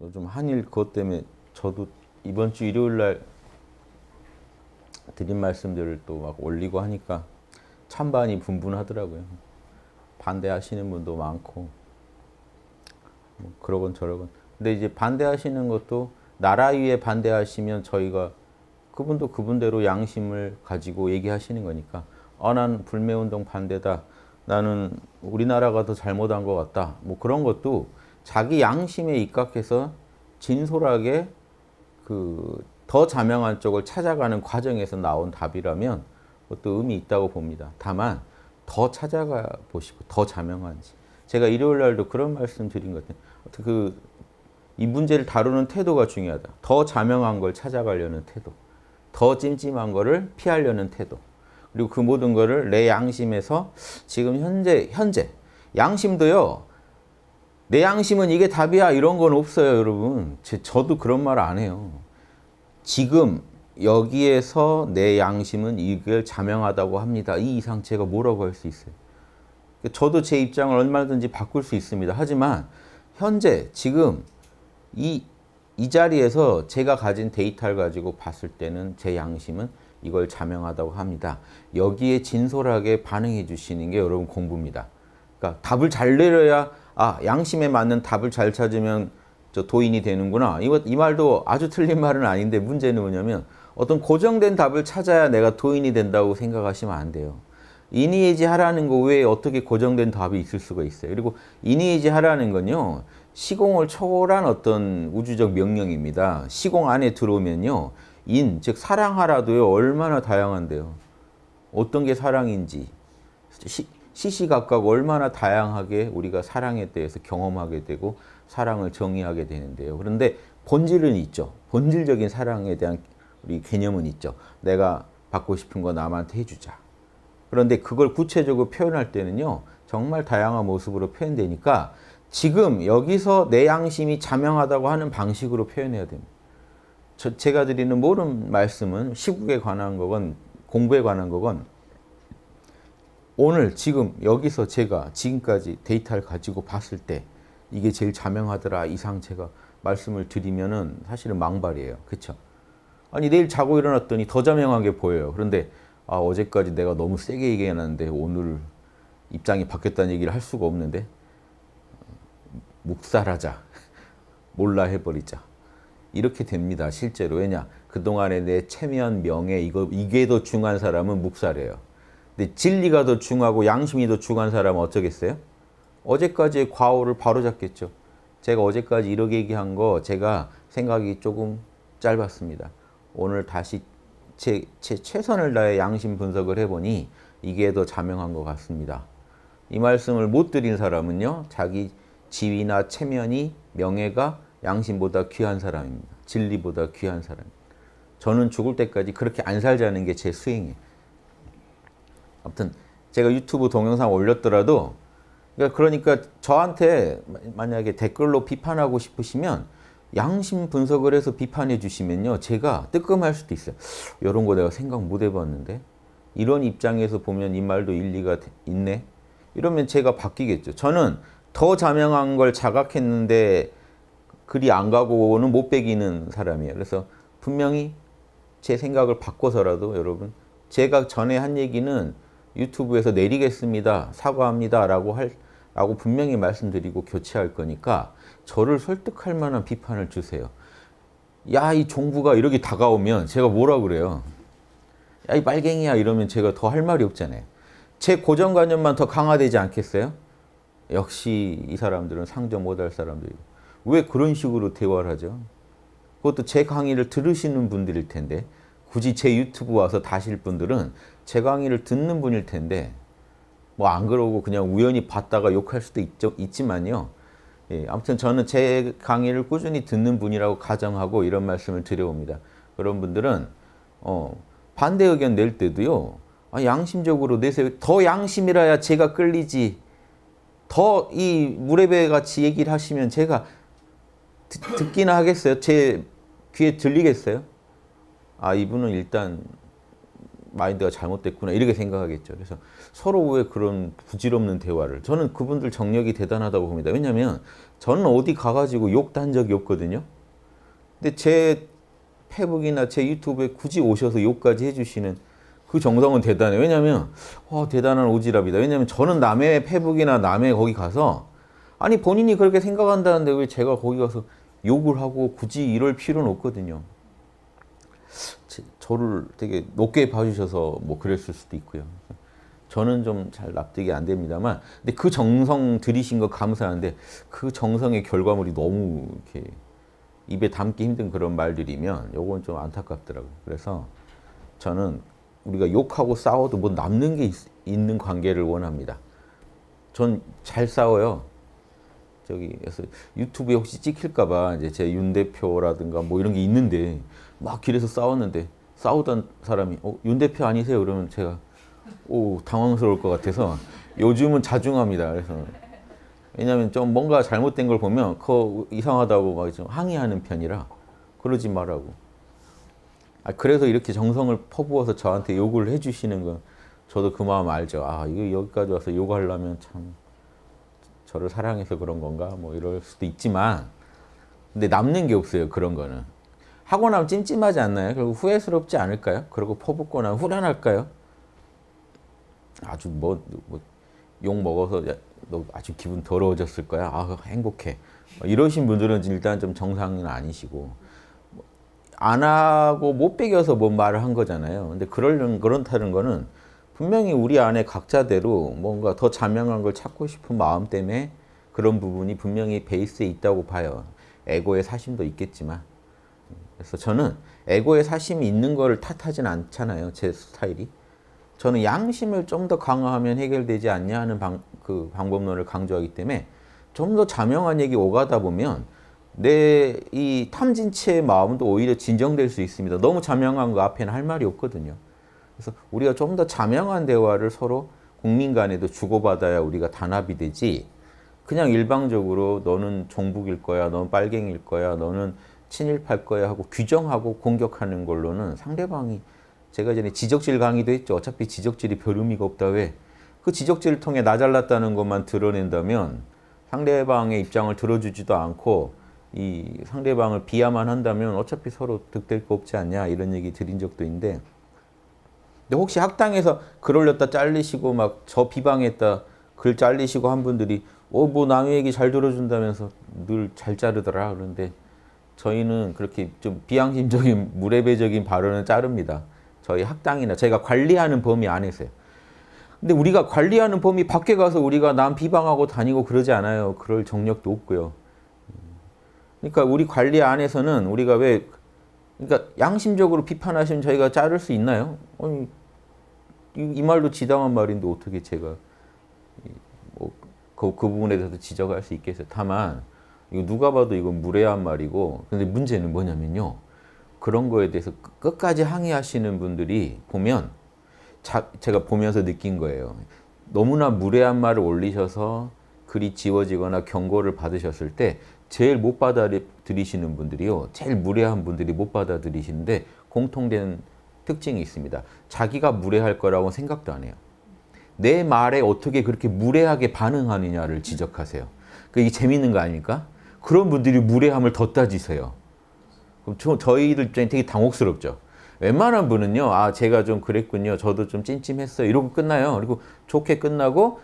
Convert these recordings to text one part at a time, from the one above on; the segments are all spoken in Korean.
요즘 한일 그것 때문에 저도 이번 주 일요일 날 드린 말씀들을 또 막 올리고 하니까 찬반이 분분하더라고요. 반대하시는 분도 많고 뭐 그러건 저러건 근데 이제 반대하시는 것도 나라 위에 반대하시면 저희가 그분도 그분대로 양심을 가지고 얘기하시는 거니까 어, 난 불매운동 반대다. 나는 우리나라가 더 잘못한 것 같다. 뭐 그런 것도 자기 양심에 입각해서 진솔하게 그 더 자명한 쪽을 찾아가는 과정에서 나온 답이라면 그것도 의미 있다고 봅니다. 다만 더 찾아가 보시고 더 자명한지. 제가 일요일 날도 그런 말씀 드린 것 같아요. 그 이 문제를 다루는 태도가 중요하다. 더 자명한 걸 찾아가려는 태도. 더 찜찜한 거를 피하려는 태도. 그리고 그 모든 것을 내 양심에서 지금 현재 현재 양심도요. 내 양심은 이게 답이야 이런 건 없어요 여러분. 제, 저도 그런 말 안 해요. 지금 여기에서 내 양심은 이걸 자명하다고 합니다. 이 이상 제가 뭐라고 할 수 있어요. 저도 제 입장을 얼마든지 바꿀 수 있습니다. 하지만 현재 지금 이, 이 자리에서 제가 가진 데이터를 가지고 봤을 때는 제 양심은 이걸 자명하다고 합니다. 여기에 진솔하게 반응해 주시는 게 여러분 공부입니다. 그러니까 답을 잘 내려야 아 양심에 맞는 답을 잘 찾으면 저 도인이 되는구나. 이거 이 말도 아주 틀린 말은 아닌데 문제는 뭐냐면 어떤 고정된 답을 찾아야 내가 도인이 된다고 생각하시면 안 돼요. 이니에지 하라는 거 외에 어떻게 고정된 답이 있을 수가 있어요. 그리고 이니에지 하라는 건요. 시공을 초월한 어떤 우주적 명령입니다. 시공 안에 들어오면요. 인, 즉 사랑하라도요. 얼마나 다양한데요. 어떤 게 사랑인지 시, 시시각각 얼마나 다양하게 우리가 사랑에 대해서 경험하게 되고 사랑을 정의하게 되는데요. 그런데 본질은 있죠. 본질적인 사랑에 대한 우리 개념은 있죠. 내가 받고 싶은 거 남한테 해주자. 그런데 그걸 구체적으로 표현할 때는요. 정말 다양한 모습으로 표현되니까 지금 여기서 내 양심이 자명하다고 하는 방식으로 표현해야 됩니다. 저, 제가 드리는 모든 말씀은 시국에 관한 거건 공부에 관한 거건 오늘 지금 여기서 제가 지금까지 데이터를 가지고 봤을 때 이게 제일 자명하더라 이상 제가 말씀을 드리면은 사실은 망발이에요. 그렇죠? 아니 내일 자고 일어났더니 더 자명하게 보여요. 그런데 아 어제까지 내가 너무 세게 얘기해놨는데 오늘 입장이 바뀌었다는 얘기를 할 수가 없는데 어, 묵살하자 몰라 해버리자 이렇게 됩니다. 실제로 왜냐 그동안에 내 체면 명예 이거 이게 더 중한 요 사람은 묵살이요 근데 진리가 더 중하고 양심이 더 중한 사람은 어쩌겠어요? 어제까지의 과오를 바로잡겠죠. 제가 어제까지 이렇게 얘기한 거 제가 생각이 조금 짧았습니다. 오늘 다시 제, 제 최선을 다해 양심 분석을 해보니 이게 더 자명한 것 같습니다. 이 말씀을 못 드린 사람은요. 자기 지위나 체면이 명예가 양심보다 귀한 사람입니다. 진리보다 귀한 사람. 입니다 저는 죽을 때까지 그렇게 안 살자는 게 제 수행이에요. 아무튼 제가 유튜브 동영상 올렸더라도 그러니까, 그러니까 저한테 만약에 댓글로 비판하고 싶으시면 양심 분석을 해서 비판해 주시면요. 제가 뜨끔할 수도 있어요. 이런 거 내가 생각 못 해봤는데 이런 입장에서 보면 이 말도 일리가 있네. 이러면 제가 바뀌겠죠. 저는 더 자명한 걸 자각했는데 그리 안 가고는 못 배기는 사람이에요. 그래서 분명히 제 생각을 바꿔서라도 여러분 제가 전에 한 얘기는 유튜브에서 내리겠습니다. 사과합니다. 라고 할 라고 분명히 말씀드리고 교체할 거니까 저를 설득할 만한 비판을 주세요. 야, 이 종부가 이렇게 다가오면 제가 뭐라 그래요? 야, 이 빨갱이야 이러면 제가 더 할 말이 없잖아요. 제 고정관념만 더 강화되지 않겠어요? 역시 이 사람들은 상점 못할 사람들이고. 왜 그런 식으로 대화를 하죠? 그것도 제 강의를 들으시는 분들일 텐데 굳이 제 유튜브 와서 다실 분들은 제 강의를 듣는 분일 텐데 뭐 안 그러고 그냥 우연히 봤다가 욕할 수도 있죠, 있지만요. 예, 아무튼 저는 제 강의를 꾸준히 듣는 분이라고 가정하고 이런 말씀을 드려옵니다. 그런 분들은 어, 반대 의견 낼 때도요. 아, 양심적으로 내세요. 더 양심이라야 제가 끌리지. 더 이 무례배 같이 얘기를 하시면 제가 듣, 기나 하겠어요? 제 귀에 들리겠어요? 아 이분은 일단 마인드가 잘못됐구나 이렇게 생각하겠죠. 그래서 서로 왜 그런 부질없는 대화를 저는 그분들 정력이 대단하다고 봅니다. 왜냐하면 저는 어디 가가지고 욕 단 적이 없거든요. 근데 제 페북이나 제 유튜브에 굳이 오셔서 욕까지 해주시는 그 정성은 대단해요. 왜냐면 와 대단한 오지랍이다 왜냐면 저는 남의 페북이나 남의 거기 가서 아니 본인이 그렇게 생각한다는데 왜 제가 거기 가서 욕을 하고 굳이 이럴 필요는 없거든요. 저를 되게 높게 봐주셔서 뭐 그랬을 수도 있고요. 저는 좀 잘 납득이 안 됩니다만, 근데 그 정성 들이신 거 감사하는데 그 정성의 결과물이 너무 이렇게 입에 담기 힘든 그런 말들이면 요건 좀 안타깝더라고요. 그래서 저는 우리가 욕하고 싸워도 뭐 남는 게 있, 있는 관계를 원합니다. 전 잘 싸워요. 저기에서 유튜브에 혹시 찍힐까봐 이제 제윤 대표라든가 뭐 이런 게 있는데 막 길에서 싸웠는데 싸우던 사람이 어, 윤 대표 아니세요? 그러면 제가 오 당황스러울 것 같아서 요즘은 자중합니다. 그래서 왜냐하면 좀 뭔가 잘못된 걸 보면 그 이상하다고 막 좀 항의하는 편이라 그러지 말라고. 아, 그래서 이렇게 정성을 퍼부어서 저한테 욕을 해주시는 건 저도 그 마음 알죠. 아 이거 여기까지 와서 욕하려면 참. 저를 사랑해서 그런 건가 뭐 이럴 수도 있지만 근데 남는 게 없어요 그런 거는 하고 나면 찜찜하지 않나요? 그리고 후회스럽지 않을까요? 그리고 퍼붓거나 후련할까요? 아주 뭐, 뭐 먹어서 야, 너 아주 기분 더러워졌을 거야. 아 행복해. 뭐 이러신 분들은 일단 좀 정상은 아니시고 뭐 안 하고 못 배겨서 뭔 말을 한 거잖아요. 근데 그런 그런다는 거는 분명히 우리 안에 각자대로 뭔가 더 자명한 걸 찾고 싶은 마음 때문에 그런 부분이 분명히 베이스에 있다고 봐요. 에고의 사심도 있겠지만. 그래서 저는 에고의 사심이 있는 걸 탓하진 않잖아요. 제 스타일이. 저는 양심을 좀 더 강화하면 해결되지 않냐 하는 방, 그 방법론을 강조하기 때문에 좀 더 자명한 얘기 오가다 보면 내 이 탐진체의 마음도 오히려 진정될 수 있습니다. 너무 자명한 거 앞에는 할 말이 없거든요. 그래서 우리가 좀 더 자명한 대화를 서로 국민 간에도 주고받아야 우리가 단합이 되지 그냥 일방적으로 너는 종북일 거야, 너는 빨갱일 거야, 너는 친일팔 거야 하고 규정하고 공격하는 걸로는 상대방이 제가 전에 지적질 강의도 했죠. 어차피 지적질이 별 의미가 없다 왜? 그 지적질을 통해 나 잘났다는 것만 드러낸다면 상대방의 입장을 들어주지도 않고 이 상대방을 비하만 한다면 어차피 서로 득될 거 없지 않냐 이런 얘기 드린 적도 있는데 근데 혹시 학당에서 글 올렸다 잘리시고 막 저 비방했다 글 잘리시고 한 분들이 어뭐 남의 얘기 잘 들어준다면서 늘 잘 자르더라 그런데 저희는 그렇게 좀 비양심적인 무례배적인 발언은 자릅니다. 저희 학당이나 저희가 관리하는 범위 안에서요. 근데 우리가 관리하는 범위 밖에 가서 우리가 남 비방하고 다니고 그러지 않아요. 그럴 정력도 없고요. 그러니까 우리 관리 안에서는 우리가 왜 그러니까 양심적으로 비판하시면 저희가 자를 수 있나요? 아니, 이, 이 말도 지당한 말인데 어떻게 제가 뭐, 그, 그 부분에 대해서 지적할 수 있겠어요. 다만 이거 누가 봐도 이건 무례한 말이고 근데 문제는 뭐냐면요. 그런 거에 대해서 끝까지 항의하시는 분들이 보면 자, 제가 보면서 느낀 거예요. 너무나 무례한 말을 올리셔서 글이 지워지거나 경고를 받으셨을 때 제일 못 받아들이시는 분들이요. 제일 무례한 분들이 못 받아들이시는데 공통된 특징이 있습니다. 자기가 무례할 거라고 생각도 안 해요. 내 말에 어떻게 그렇게 무례하게 반응하느냐를 지적하세요. 그게 재밌는 거 아닙니까? 그런 분들이 무례함을 더 따지세요. 그럼 저, 저 희들 입장이 되게 당혹스럽죠. 웬만한 분은요, 아, 제가 좀 그랬군요. 저도 좀 찜찜했어요. 이러고 끝나요. 그리고 좋게 끝나고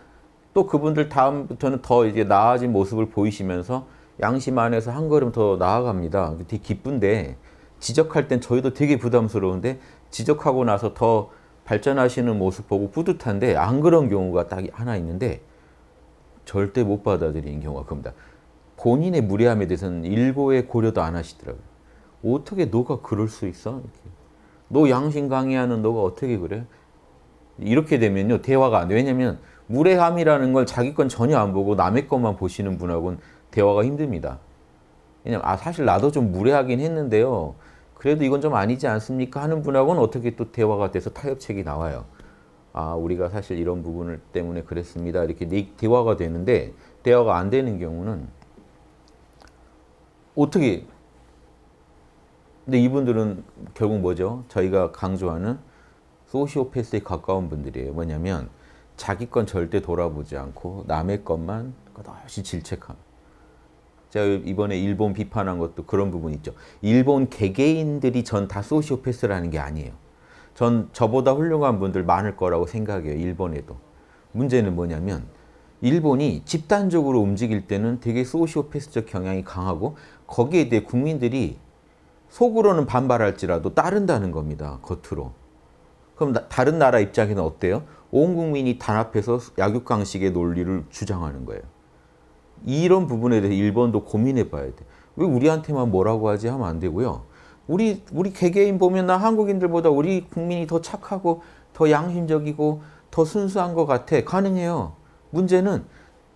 또 그분들 다음부터는 더 이제 나아진 모습을 보이시면서 양심 안에서 한 걸음 더 나아갑니다. 되게 기쁜데 지적할 땐 저희도 되게 부담스러운데 지적하고 나서 더 발전하시는 모습 보고 뿌듯한데 안 그런 경우가 딱 하나 있는데 절대 못 받아들이는 경우가 겁니다. 본인의 무례함에 대해서는 일고의 고려도 안 하시더라고요. 어떻게 너가 그럴 수 있어? 이렇게. 너 양심 강의하는 너가 어떻게 그래? 이렇게 되면요. 대화가 안 돼. 왜냐면 무례함이라는 걸 자기 건 전혀 안 보고 남의 것만 보시는 분하고는 대화가 힘듭니다. 왜냐면 아 사실 나도 좀 무례하긴 했는데요. 그래도 이건 좀 아니지 않습니까 하는 분하고는 어떻게 또 대화가 돼서 타협책이 나와요. 아 우리가 사실 이런 부분을 때문에 그랬습니다. 이렇게 네, 대화가 되는데 대화가 안 되는 경우는 어떻게 근데 이분들은 결국 뭐죠? 저희가 강조하는 소시오패스에 가까운 분들이에요. 뭐냐면 자기 건 절대 돌아보지 않고 남의 것만 끝없이 질책함. 제가 이번에 일본 비판한 것도 그런 부분이 있죠. 일본 개개인들이 전 다 소시오패스라는 게 아니에요. 전 저보다 훌륭한 분들 많을 거라고 생각해요. 일본에도. 문제는 뭐냐면 일본이 집단적으로 움직일 때는 되게 소시오패스적 경향이 강하고 거기에 대해 국민들이 속으로는 반발할지라도 따른다는 겁니다. 겉으로. 그럼 나, 다른 나라 입장에는 어때요? 온 국민이 단합해서 약육강식의 논리를 주장하는 거예요. 이런 부분에 대해서 일본도 고민해 봐야 돼. 왜 우리한테만 뭐라고 하지 하면 안 되고요. 우리 우리 개개인 보면 나 한국인들보다 우리 국민이 더 착하고 더 양심적이고 더 순수한 것 같아. 가능해요. 문제는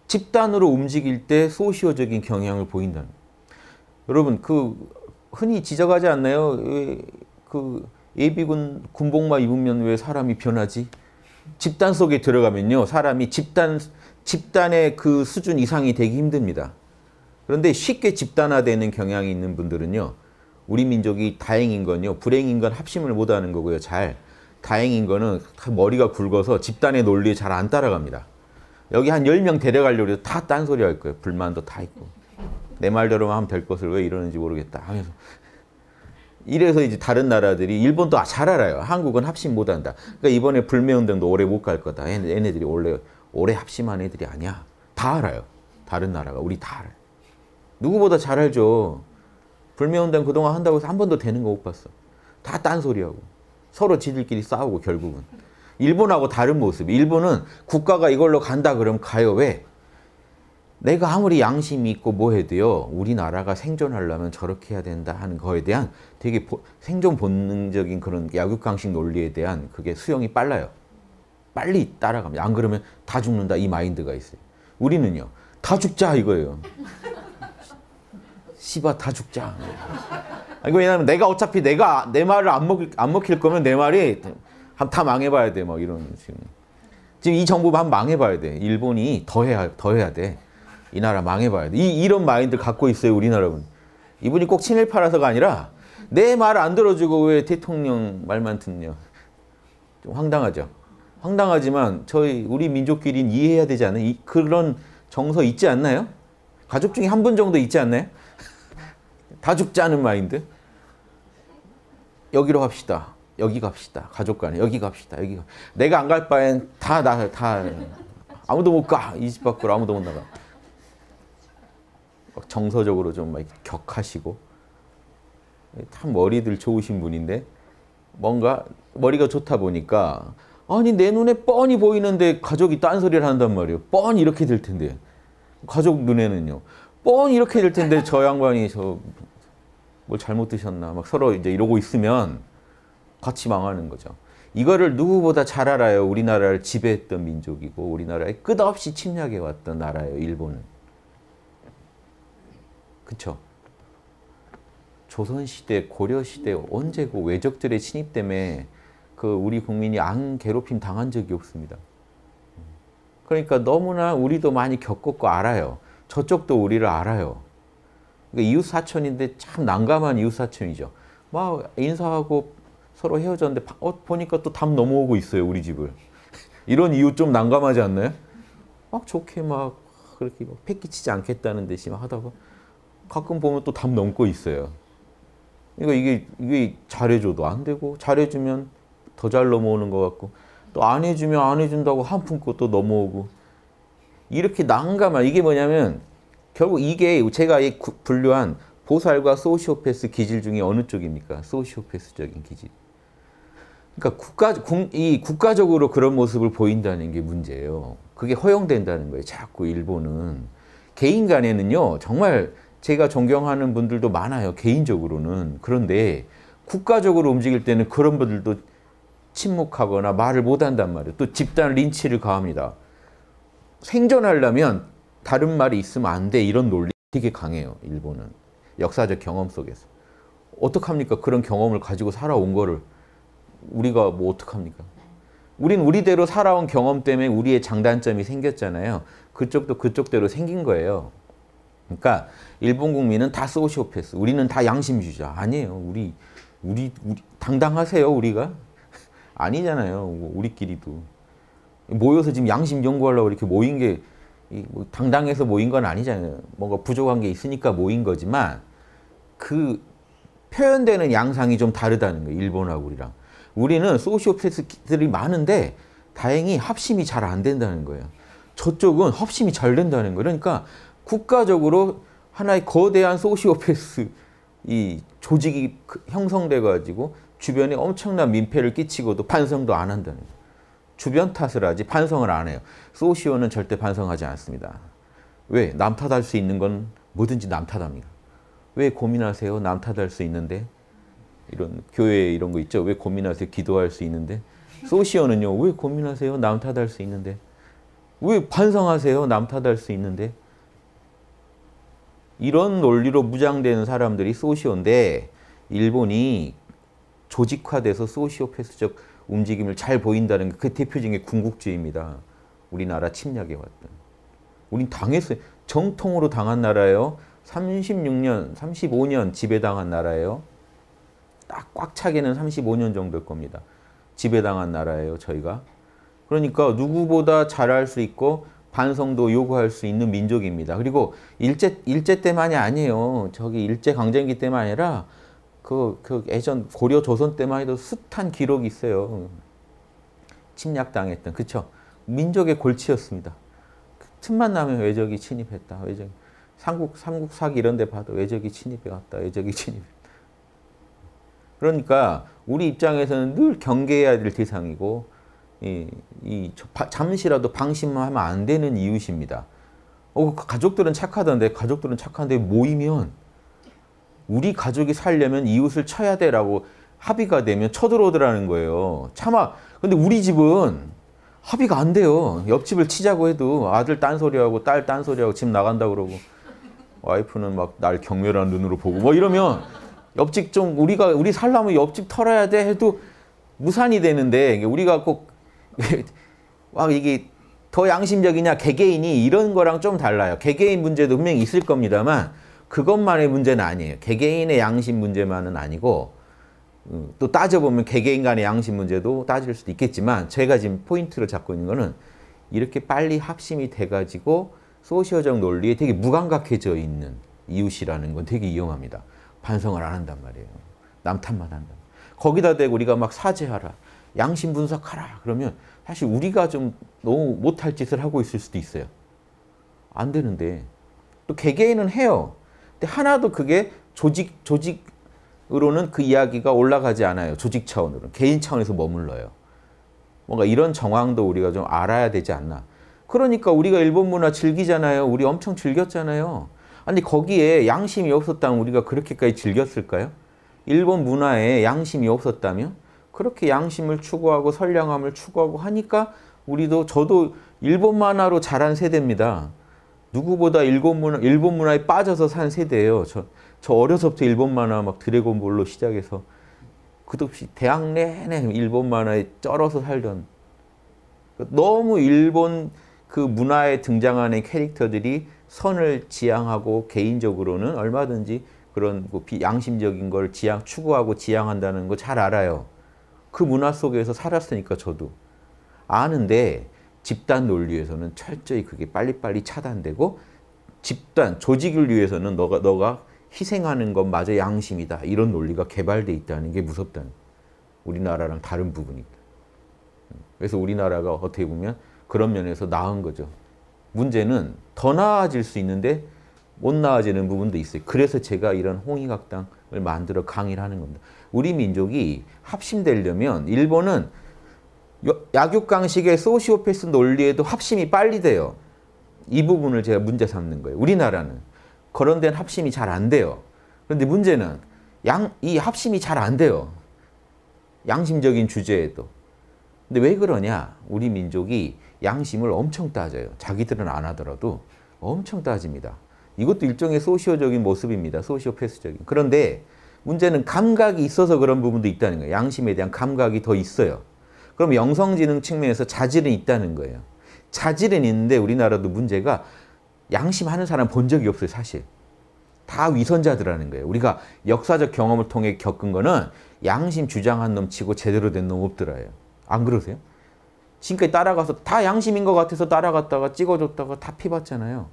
집단으로 움직일 때 소시오적인 경향을 보인다 여러분 그 흔히 지적하지 않나요? 그 예비군 군복만 입으면 왜 사람이 변하지? 집단 속에 들어가면요. 사람이 집단 집단의 그 수준 이상이 되기 힘듭니다. 그런데 쉽게 집단화되는 경향이 있는 분들은요. 우리 민족이 다행인 건요. 불행인 건 합심을 못하는 거고요. 잘. 다행인 거는 머리가 굵어서 집단의 논리에 잘 안 따라갑니다. 여기 한 10명 데려가려고 해도 다 딴소리 할 거예요. 불만도 다 있고. 내말대로 하면 될 것을 왜 이러는지 모르겠다 하면서. 이래서 이제 다른 나라들이 일본도 잘 알아요. 한국은 합심 못한다. 그러니까 이번에 불매운동도 오래 못 갈 거다. 얘네들이 원래 오래 합심한 애들이 아니야. 다 알아요. 다른 나라가. 우리 다 알아요. 누구보다 잘 알죠. 불매운동 그동안 한다고 해서 한 번도 되는 거 못 봤어. 다 딴소리하고. 서로 지들끼리 싸우고 결국은. 일본하고 다른 모습. 일본은 국가가 이걸로 간다 그럼 가요. 왜? 내가 아무리 양심이 있고 뭐 해도요. 우리나라가 생존하려면 저렇게 해야 된다 하는 거에 대한 되게 보, 생존 본능적인 그런 야육강식 논리에 대한 그게 수용이 빨라요. 빨리 따라갑니다. 안 그러면 다 죽는다 이 마인드가 있어요. 우리는요. 다 죽자 이거예요. 씨바 다 죽자. 이거 왜냐면 내가 어차피 내가 내 말을 안먹안 먹힐 거면 내 말이 다 망해봐야 돼. 막 이런 지금 지금 이 정부만 망해봐야 돼. 일본이 더 해야 더 해야 돼. 이 나라 망해봐야 돼. 이 이런 마인드 갖고 있어요 우리나라 분. 이분이 꼭 친일파라서가 아니라 내 말 안 들어주고 왜 대통령 말만 듣냐. 좀 황당하죠. 황당하지만 저희 우리 민족끼리 이해해야 되지 않은 이, 그런 정서 있지 않나요? 가족 중에 한 분 정도 있지 않나요? 다 죽지 않은 마인드. 여기로 갑시다. 여기 갑시다. 가족 간에 여기 갑시다. 여기 가. 내가 안 갈 바엔 다나다 아무도 못 가. 이 집 밖으로 아무도 못 나가. 정서적으로 좀 막 격하시고 참 머리들 좋으신 분인데 뭔가 머리가 좋다 보니까 아니 내 눈에 뻔히 보이는데 가족이 딴소리를 한단 말이에요. 뻔히 이렇게 될 텐데. 가족 눈에는요. 뻔히 이렇게 될 텐데 저 양반이 저 뭘 잘못 드셨나 막 서로 이제 이러고 있으면 같이 망하는 거죠. 이거를 누구보다 잘 알아요. 우리나라를 지배했던 민족이고 우리나라에 끝없이 침략해왔던 나라예요. 일본은. 그쵸? 조선시대, 고려시대, 언제고 외적들의 침입 때문에 그 우리 국민이 안 괴롭힘 당한 적이 없습니다. 그러니까 너무나 우리도 많이 겪었고 알아요. 저쪽도 우리를 알아요. 그러니까 이웃 사촌인데 참 난감한 이웃 사촌이죠. 막 인사하고 서로 헤어졌는데 어, 보니까 또 담 넘어오고 있어요 우리 집을. 이런 이웃 좀 난감하지 않나요? 막 좋게 막 그렇게 막 패기치지 않겠다는 듯이 막 하다가 가끔 보면 또 담 넘고 있어요. 그러니까 이게 이게 잘해줘도 안 되고 잘해주면 더잘 넘어오는 것 같고 또 안 해주면 안 해준다고 한푼것도 넘어오고 이렇게 난감한 이게 뭐냐면 결국 이게 제가 이 분류한 보살과 소시오패스 기질 중에 어느 쪽입니까? 소시오패스적인 기질. 그러니까 국가, 이 국가적으로 그런 모습을 보인다는 게 문제예요. 그게 허용된다는 거예요. 자꾸 일본은. 개인 간에는요, 정말 제가 존경하는 분들도 많아요. 개인적으로는. 그런데 국가적으로 움직일 때는 그런 분들도 침묵하거나 말을 못한단 말이에요. 또 집단 린치를 가합니다. 생존하려면 다른 말이 있으면 안 돼. 이런 논리 되게 강해요. 일본은. 역사적 경험 속에서. 어떡합니까? 그런 경험을 가지고 살아온 거를. 우리가 뭐 어떡합니까? 우린 우리대로 살아온 경험 때문에 우리의 장단점이 생겼잖아요. 그쪽도 그쪽대로 생긴 거예요. 그러니까 일본 국민은 다 소시오패스, 우리는 다 양심주의자. 아니에요. 우리, 우리, 우리 당당하세요, 우리가. 아니잖아요. 뭐 우리끼리도. 모여서 지금 양심 연구하려고 이렇게 모인 게 뭐 당당해서 모인 건 아니잖아요. 뭔가 부족한 게 있으니까 모인 거지만 그 표현되는 양상이 좀 다르다는 거예요. 일본하고 우리랑. 우리는 소시오패스들이 많은데 다행히 합심이 잘 안 된다는 거예요. 저쪽은 합심이 잘 된다는 거예요. 그러니까 국가적으로 하나의 거대한 소시오패스 이 조직이 그 형성돼 가지고 주변에 엄청난 민폐를 끼치고도 반성도 안 한다는 거예요. 주변 탓을 하지 반성을 안 해요. 소시오는 절대 반성하지 않습니다. 왜? 남 탓할 수 있는 건 뭐든지 남 탓합니다. 왜 고민하세요? 남 탓할 수 있는데. 이런 교회 이런 거 있죠. 왜 고민하세요? 기도할 수 있는데. 소시오는요. 왜 고민하세요? 남 탓할 수 있는데. 왜 반성하세요? 남 탓할 수 있는데. 이런 논리로 무장되 사람들이 소시오인데 일본이 조직화돼서 소시오패스적 움직임을 잘 보인다는 그 대표적인 게 군국주의입니다. 우리나라 침략에 왔던. 우린 당했어요. 정통으로 당한 나라예요. 36년, 35년 지배당한 나라예요. 딱 꽉 차게는 35년 정도일 겁니다. 지배당한 나라예요, 저희가. 그러니까 누구보다 잘할 수 있고 반성도 요구할 수 있는 민족입니다. 그리고 일제, 일제 때만이 아니에요. 저기 일제 강점기 때만 아니라 그, 그 예전 고려 조선 때만 해도 숱한 기록이 있어요. 침략당했던. 그쵸? 민족의 골치였습니다. 그 틈만 나면 외적이 침입했다. 외적 삼국, 삼국사기 이런 데 봐도 외적이 침입해 왔다. 외적이 침입 그러니까 우리 입장에서는 늘 경계해야 될 대상이고 이, 이 잠시라도 방심만 하면 안 되는 이웃입니다. 어, 그 가족들은 착하던데 가족들은 착한데 모이면 우리 가족이 살려면 이웃을 쳐야 돼라고 합의가 되면 쳐들어오더라는 거예요. 차마 근데 우리 집은 합의가 안 돼요. 옆집을 치자고 해도 아들 딴소리하고 딸 딴소리하고 집 나간다 그러고 와이프는 막 날 경멸한 눈으로 보고 뭐 이러면 옆집 좀 우리가 우리 살려면 옆집 털어야 돼 해도 무산이 되는데 우리가 꼭막 이게 더 양심적이냐 개개인이 이런 거랑 좀 달라요. 개개인 문제도 분명히 있을 겁니다만 그것만의 문제는 아니에요. 개개인의 양심 문제만은 아니고 음, 또 따져보면 개개인 간의 양심 문제도 따질 수도 있겠지만 제가 지금 포인트를 잡고 있는 거는 이렇게 빨리 합심이 돼가지고 소시어적 논리에 되게 무감각해져 있는 이웃이라는 건 되게 위험합니다. 반성을 안 한단 말이에요. 남탓만 한다. 거기다 대고 우리가 막 사죄하라. 양심 분석하라. 그러면 사실 우리가 좀 너무 못할 짓을 하고 있을 수도 있어요. 안 되는데. 또 개개인은 해요. 근데 하나도 그게 조직 조직으로는 그 이야기가 올라가지 않아요. 조직 차원으로는 개인 차원에서 머물러요. 뭔가 이런 정황도 우리가 좀 알아야 되지 않나. 그러니까 우리가 일본 문화 즐기잖아요. 우리 엄청 즐겼잖아요. 아니 거기에 양심이 없었다면 우리가 그렇게까지 즐겼을까요? 일본 문화에 양심이 없었다면 그렇게 양심을 추구하고 선량함을 추구하고 하니까 우리도 저도 일본 만화로 자란 세대입니다. 누구보다 일본 문화, 일본 문화에 빠져서 산 세대예요. 저, 저 어려서부터 일본 만화 막 드래곤볼로 시작해서 그없이 대학 내내 일본 만화에 쩔어서 살던 너무 일본 그 문화에 등장하는 캐릭터들이 선을 지향하고 개인적으로는 얼마든지 그런 뭐 양심적인 걸 지향 추구하고 지향한다는 거 잘 알아요. 그 문화 속에서 살았으니까 저도 아는데 집단 논리에서는 철저히 그게 빨리빨리 차단되고 집단 조직을 위해서는 너가 너가 희생하는 것마저 양심이다 이런 논리가 개발돼 있다는 게 무섭다는 우리나라랑 다른 부분이 있다. 음, 그래서 우리나라가 어떻게 보면 그런 면에서 나은 거죠. 문제는 더 나아질 수 있는데 못 나아지는 부분도 있어요. 그래서 제가 이런 홍익학당을 만들어 강의를 하는 겁니다. 우리 민족이 합심되려면 일본은 약육강식의 소시오패스 논리에도 합심이 빨리 돼요. 이 부분을 제가 문제 삼는 거예요. 우리나라는. 그런 데는 합심이 잘 안 돼요. 그런데 문제는 양, 이 합심이 잘 안 돼요. 양심적인 주제에도. 근데 왜 그러냐? 우리 민족이 양심을 엄청 따져요. 자기들은 안 하더라도 엄청 따집니다. 이것도 일종의 소시오적인 모습입니다. 소시오패스적인. 그런데 문제는 감각이 있어서 그런 부분도 있다는 거예요. 양심에 대한 감각이 더 있어요. 그럼 영성지능 측면에서 자질은 있다는 거예요. 자질은 있는데 우리나라도 문제가 양심하는 사람 본 적이 없어요, 사실. 다 위선자들하는 거예요. 우리가 역사적 경험을 통해 겪은 거는 양심 주장한 놈 치고 제대로 된 놈 없더라요. 안 그러세요? 지금까지 따라가서 다 양심인 것 같아서 따라갔다가 찍어줬다가 다 피봤잖아요.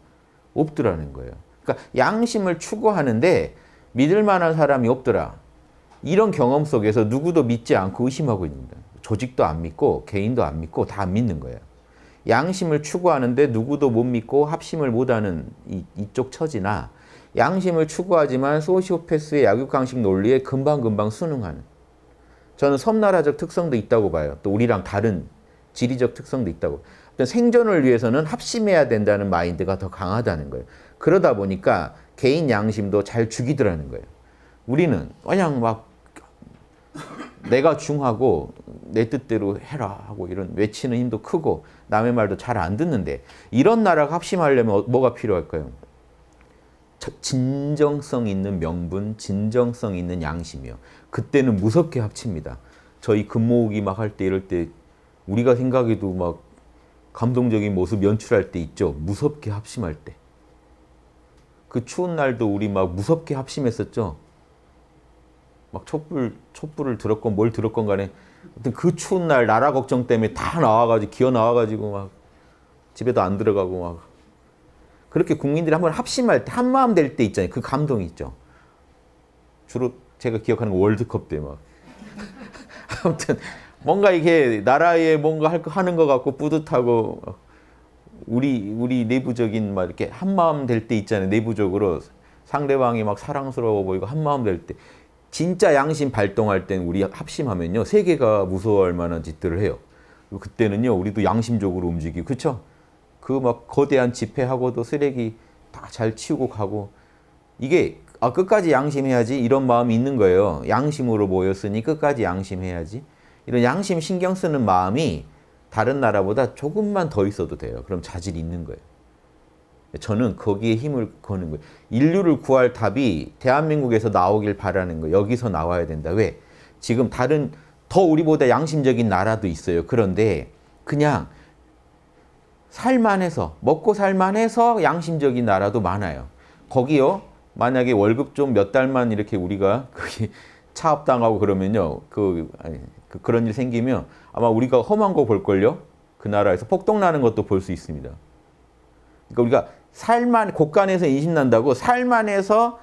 없더라는 거예요. 그러니까 양심을 추구하는데 믿을 만한 사람이 없더라. 이런 경험 속에서 누구도 믿지 않고 의심하고 있는 거예요. 조직도 안 믿고 개인도 안 믿고 다 안 믿는 거예요. 양심을 추구하는데 누구도 못 믿고 합심을 못하는 이, 이쪽 처지나 양심을 추구하지만 소시오패스의 약육강식 논리에 금방금방 순응하는 저는 섬나라적 특성도 있다고 봐요. 또 우리랑 다른 지리적 특성도 있다고. 생존을 위해서는 합심해야 된다는 마인드가 더 강하다는 거예요. 그러다 보니까 개인 양심도 잘 죽이더라는 거예요. 우리는 그냥 막 내가 중하고 내 뜻대로 해라 하고 이런 외치는 힘도 크고 남의 말도 잘 안 듣는데 이런 나라가 합심하려면 어, 뭐가 필요할까요? 진정성 있는 명분, 진정성 있는 양심이요. 그때는 무섭게 합칩니다. 저희 금모으기 막할 때 이럴 때 우리가 생각해도 막 감동적인 모습 연출할 때 있죠. 무섭게 합심할 때. 그 추운 날도 우리 막 무섭게 합심했었죠. 막 촛불, 촛불을 들었건 뭘 들었건 간에 그 추운 날 나라 걱정 때문에 다 나와가지고 기어 나와가지고 막 집에도 안 들어가고 막 그렇게 국민들이 한번 합심할 때 한마음 될 때 있잖아요. 그 감동이 있죠. 주로 제가 기억하는 건 월드컵 때 막. 아무튼 뭔가 이게 나라에 뭔가 할거 하는 것 같고 뿌듯하고 우리 우리 내부적인 막 이렇게 한마음 될 때 있잖아요. 내부적으로 상대방이 막 사랑스러워 보이고 한마음 될때 진짜 양심 발동할 땐 우리 합심하면요. 세계가 무서워할 만한 짓들을 해요. 그때는요. 우리도 양심적으로 움직이고 그렇죠? 그 막 거대한 집회하고도 쓰레기 다 잘 치우고 가고 이게 아 끝까지 양심해야지 이런 마음이 있는 거예요. 양심으로 모였으니 끝까지 양심해야지. 이런 양심 신경 쓰는 마음이 다른 나라보다 조금만 더 있어도 돼요. 그럼 자질 이 있는 거예요. 저는 거기에 힘을 거는 거예요. 인류를 구할 답이 대한민국에서 나오길 바라는 거예요. 여기서 나와야 된다. 왜? 지금 다른 더 우리보다 양심적인 나라도 있어요. 그런데 그냥 살만해서 먹고 살만해서 양심적인 나라도 많아요. 거기요. 만약에 월급 좀 몇 달만 이렇게 우리가 거기 차업당하고 그러면요. 그, 아니, 그 그런 일 생기면 아마 우리가 험한 거 볼걸요. 그 나라에서 폭동 나는 것도 볼 수 있습니다. 그러니까 우리가 살만 곳간에서 인심난다고 살만해서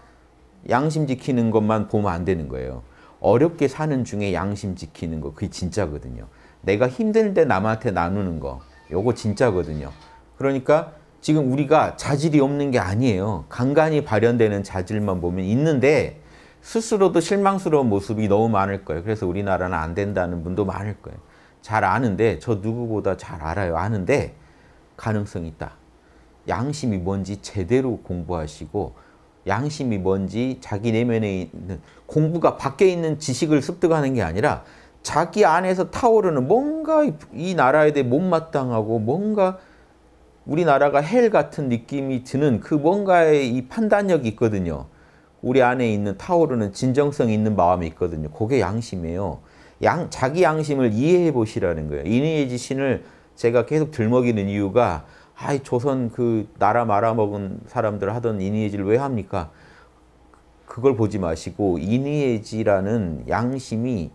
양심 지키는 것만 보면 안 되는 거예요. 어렵게 사는 중에 양심 지키는 거 그게 진짜거든요. 내가 힘들 때 남한테 나누는 거 요거 진짜거든요. 그러니까 지금 우리가 자질이 없는 게 아니에요. 간간히 발현되는 자질만 보면 있는데 스스로도 실망스러운 모습이 너무 많을 거예요. 그래서 우리나라는 안 된다는 분도 많을 거예요. 잘 아는데 저 누구보다 잘 알아요. 아는데 가능성이 있다. 양심이 뭔지 제대로 공부하시고 양심이 뭔지 자기 내면에 있는 공부가 밖에 있는 지식을 습득하는 게 아니라 자기 안에서 타오르는 뭔가 이 나라에 대해 못마땅하고 뭔가 우리나라가 헬 같은 느낌이 드는 그 뭔가의 이 판단력이 있거든요. 우리 안에 있는 타오르는 진정성 있는 마음이 있거든요. 그게 양심이에요. 양, 자기 양심을 이해해 보시라는 거예요. 이니의 지신을 제가 계속 들먹이는 이유가 아이 조선 그 나라 말아먹은 사람들 하던 이니에지를 왜 합니까? 그걸 보지 마시고 이니에지라는 양심이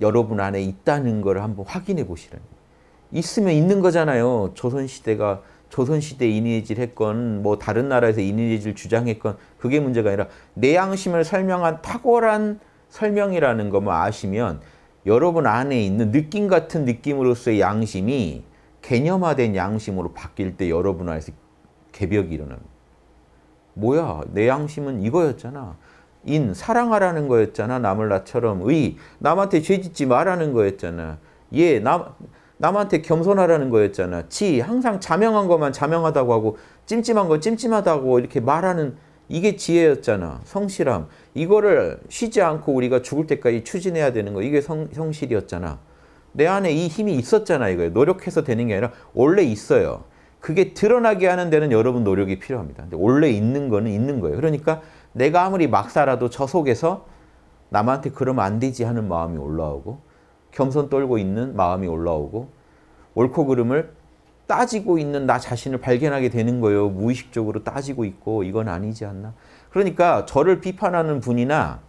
여러분 안에 있다는 걸 한번 확인해 보시라는 있으면 있는 거잖아요. 조선시대가 조선시대 이니에질 했건 뭐 다른 나라에서 이니에질 주장했건 그게 문제가 아니라 내 양심을 설명한 탁월한 설명이라는 것만 아시면 여러분 안에 있는 느낌 같은 느낌으로서의 양심이 개념화된 양심으로 바뀔 때 여러분 안에서 개벽이 일어납니다. 뭐야 내 양심은 이거였잖아. 인 사랑하라는 거였잖아. 남을 나처럼 의 남한테 죄 짓지 말라는 거였잖아. 예남 남한테 겸손하라는 거였잖아. 지 항상 자명한 것만 자명하다고 하고 찜찜한 건 찜찜하다고 이렇게 말하는 이게 지혜였잖아. 성실함. 이거를 쉬지 않고 우리가 죽을 때까지 추진해야 되는 거. 이게 성, 성실이었잖아. 내 안에 이 힘이 있었잖아 이거예요. 노력해서 되는 게 아니라 원래 있어요. 그게 드러나게 하는 데는 여러분 노력이 필요합니다. 근데 원래 있는 거는 있는 거예요. 그러니까 내가 아무리 막 살아도 저 속에서 남한테 그러면 안 되지 하는 마음이 올라오고 겸손 떨고 있는 마음이 올라오고 옳고 그름을 따지고 있는 나 자신을 발견하게 되는 거예요. 무의식적으로 따지고 있고 이건 아니지 않나. 그러니까 저를 비판하는 분이나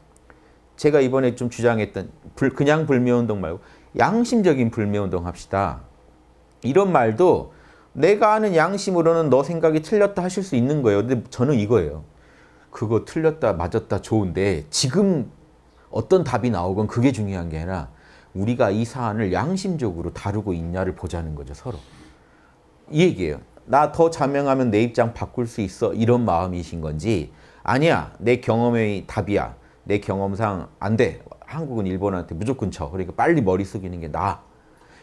제가 이번에 좀 주장했던 불, 그냥 불매운동 말고 양심적인 불매운동 합시다. 이런 말도 내가 아는 양심으로는 너 생각이 틀렸다 하실 수 있는 거예요. 근데 저는 이거예요. 그거 틀렸다 맞았다 좋은데 지금 어떤 답이 나오건 그게 중요한 게 아니라 우리가 이 사안을 양심적으로 다루고 있냐를 보자는 거죠. 서로. 이 얘기예요. 나 더 자명하면 내 입장 바꿀 수 있어. 이런 마음이신 건지 아니야. 내 경험의 답이야. 내 경험상 안 돼. 한국은 일본한테 무조건 쳐. 그러니까 빨리 머리 숙이는 게 나아.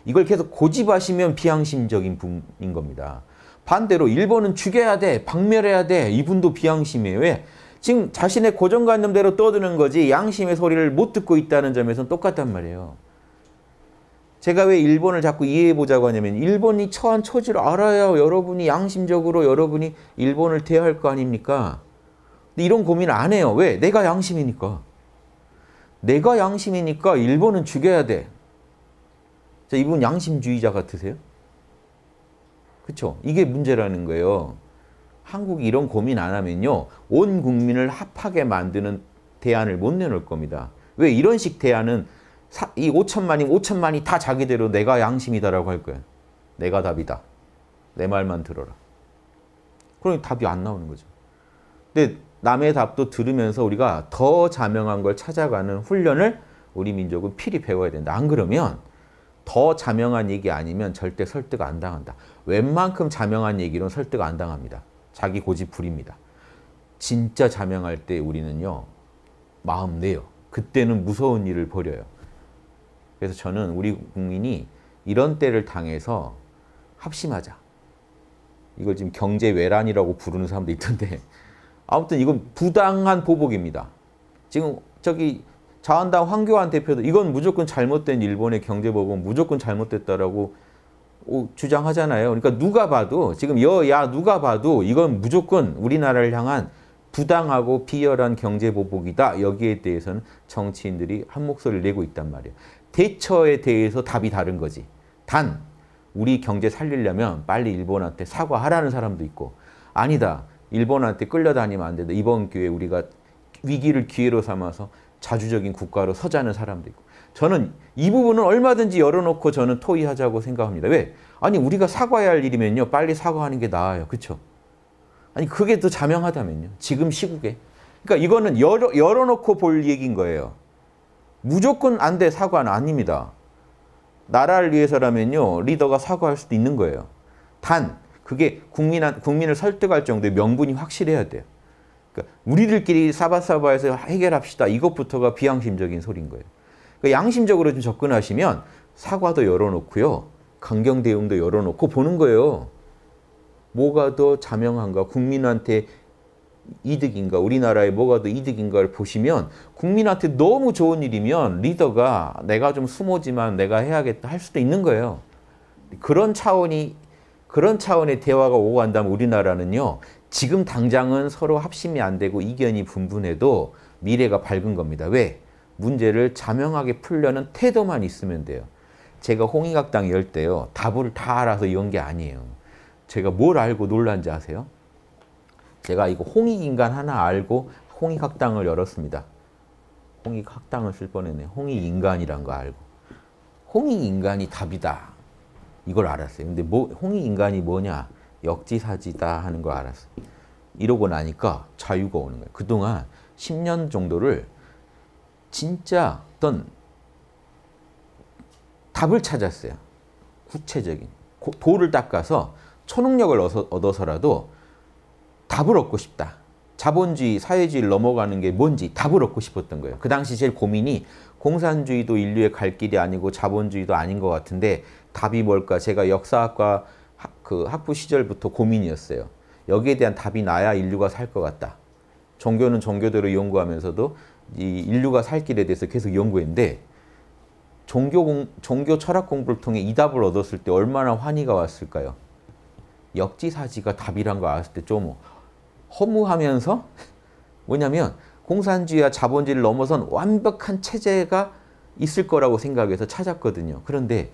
이걸 계속 고집하시면 비양심적인 분인 겁니다. 반대로 일본은 죽여야 돼, 박멸해야 돼. 이분도 비양심이에요. 왜? 지금 자신의 고정관념대로 떠드는 거지 양심의 소리를 못 듣고 있다는 점에서는 똑같단 말이에요. 제가 왜 일본을 자꾸 이해해보자고 하냐면 일본이 처한 처지를 알아야 여러분이 양심적으로 여러분이 일본을 대할 거 아닙니까? 근데 이런 고민 을안 해요. 왜? 내가 양심이니까. 내가 양심이니까 일본은 죽여야 돼. 자, 이분 양심주의자 같으세요? 그렇죠? 이게 문제라는 거예요. 한국이 이런 고민 안 하면요. 온 국민을 합하게 만드는 대안을 못 내놓을 겁니다. 왜 이런 식 대안은 사, 이 5천만이 5천만이 다 자기대로 내가 양심이다라고 할거예 내가 답이다. 내 말만 들어라. 그러니 답이 안 나오는 거죠. 근데 남의 답도 들으면서 우리가 더 자명한 걸 찾아가는 훈련을 우리 민족은 필히 배워야 된다. 안 그러면 더 자명한 얘기 아니면 절대 설득 안 당한다. 웬만큼 자명한 얘기로는 설득 안 당합니다. 자기 고집 부립니다. 진짜 자명할 때 우리는요. 마음 내요. 그때는 무서운 일을 벌여요. 그래서 저는 우리 국민이 이런 때를 당해서 합심하자. 이걸 지금 경제 외란이라고 부르는 사람도 있던데 아무튼 이건 부당한 보복입니다. 지금 저기 자한당 황교안 대표도 이건 무조건 잘못된 일본의 경제법은 무조건 잘못됐다라고 주장하잖아요. 그러니까 누가 봐도 지금 여야 누가 봐도 이건 무조건 우리나라를 향한 부당하고 비열한 경제보복이다. 여기에 대해서는 정치인들이 한 목소리를 내고 있단 말이에요. 대처에 대해서 답이 다른 거지. 단, 우리 경제 살리려면 빨리 일본한테 사과하라는 사람도 있고 아니다. 일본한테 끌려다니면 안 된다. 이번 기회에 우리가 위기를 기회로 삼아서 자주적인 국가로 서자는 사람도 있고 저는 이 부분은 얼마든지 열어놓고 저는 토의하자고 생각합니다. 왜? 아니 우리가 사과해야 할 일이면요. 빨리 사과하는 게 나아요. 그렇죠? 아니 그게 더 자명하다면요. 지금 시국에. 그러니까 이거는 열어, 열어놓고 볼 얘기인 거예요. 무조건 안돼 사과는 아닙니다. 나라를 위해서라면요. 리더가 사과할 수도 있는 거예요. 단 그게 국민한, 국민을 설득할 정도의 명분이 확실해야 돼요. 그러니까 우리들끼리 사바사바해서 해결합시다. 이것부터가 비양심적인 소린 거예요. 그러니까 양심적으로 좀 접근하시면 사과도 열어놓고요. 강경 대응도 열어놓고 보는 거예요. 뭐가 더 자명한가, 국민한테 이득인가, 우리나라에 뭐가 더 이득인가를 보시면 국민한테 너무 좋은 일이면 리더가 내가 좀 숨어지만 내가 해야겠다 할 수도 있는 거예요. 그런 차원이 그런 차원의 대화가 오고 간다면 우리나라는요. 지금 당장은 서로 합심이 안 되고 이견이 분분해도 미래가 밝은 겁니다. 왜? 문제를 자명하게 풀려는 태도만 있으면 돼요. 제가 홍익학당 열 때요. 답을 다 알아서 연 게 아니에요. 제가 뭘 알고 놀란지 아세요? 제가 이거 홍익인간 하나 알고 홍익학당을 열었습니다. 홍익학당을 쓸 뻔했네. 홍익인간이란 거 알고. 홍익인간이 답이다. 이걸 알았어요. 근데 뭐, 홍이 인간이 뭐냐? 역지사지다 하는 걸 알았어요. 이러고 나니까 자유가 오는 거예요. 그동안 10년 정도를 진짜 어떤 답을 찾았어요. 구체적인. 돌을 닦아서 초능력을 얻어서라도 답을 얻고 싶다. 자본주의, 사회주의를 넘어가는 게 뭔지 답을 얻고 싶었던 거예요. 그 당시 제일 고민이 공산주의도 인류의 갈 길이 아니고 자본주의도 아닌 것 같은데 답이 뭘까 제가 역사학과 학, 그 학부 시절부터 고민이었어요. 여기에 대한 답이 나야 인류가 살 것 같다. 종교는 종교대로 연구하면서도 이 인류가 살 길에 대해서 계속 연구했는데 종교, 공, 종교 철학 공부를 통해 이 답을 얻었을 때 얼마나 환희가 왔을까요? 역지사지가 답이란 걸 알았을 때 좀 허무하면서 뭐냐면 공산주의와 자본주의를 넘어선 완벽한 체제가 있을 거라고 생각해서 찾았거든요. 그런데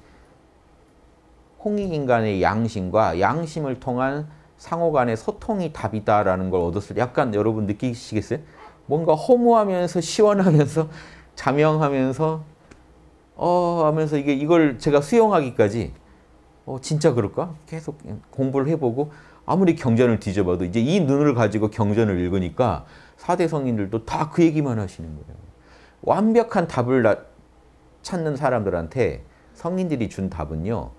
홍익인간의 양심과 양심을 통한 상호 간의 소통이 답이다라는 걸 얻었을 때 약간 여러분 느끼시겠어요? 뭔가 허무하면서 시원하면서 자명하면서 어 하면서 이게 이걸 제가 수용하기까지 어 진짜 그럴까? 계속 공부를 해보고 아무리 경전을 뒤져봐도 이제 이 눈을 가지고 경전을 읽으니까 사대 성인들도 다 그 얘기만 하시는 거예요. 완벽한 답을 찾는 사람들한테 성인들이 준 답은요.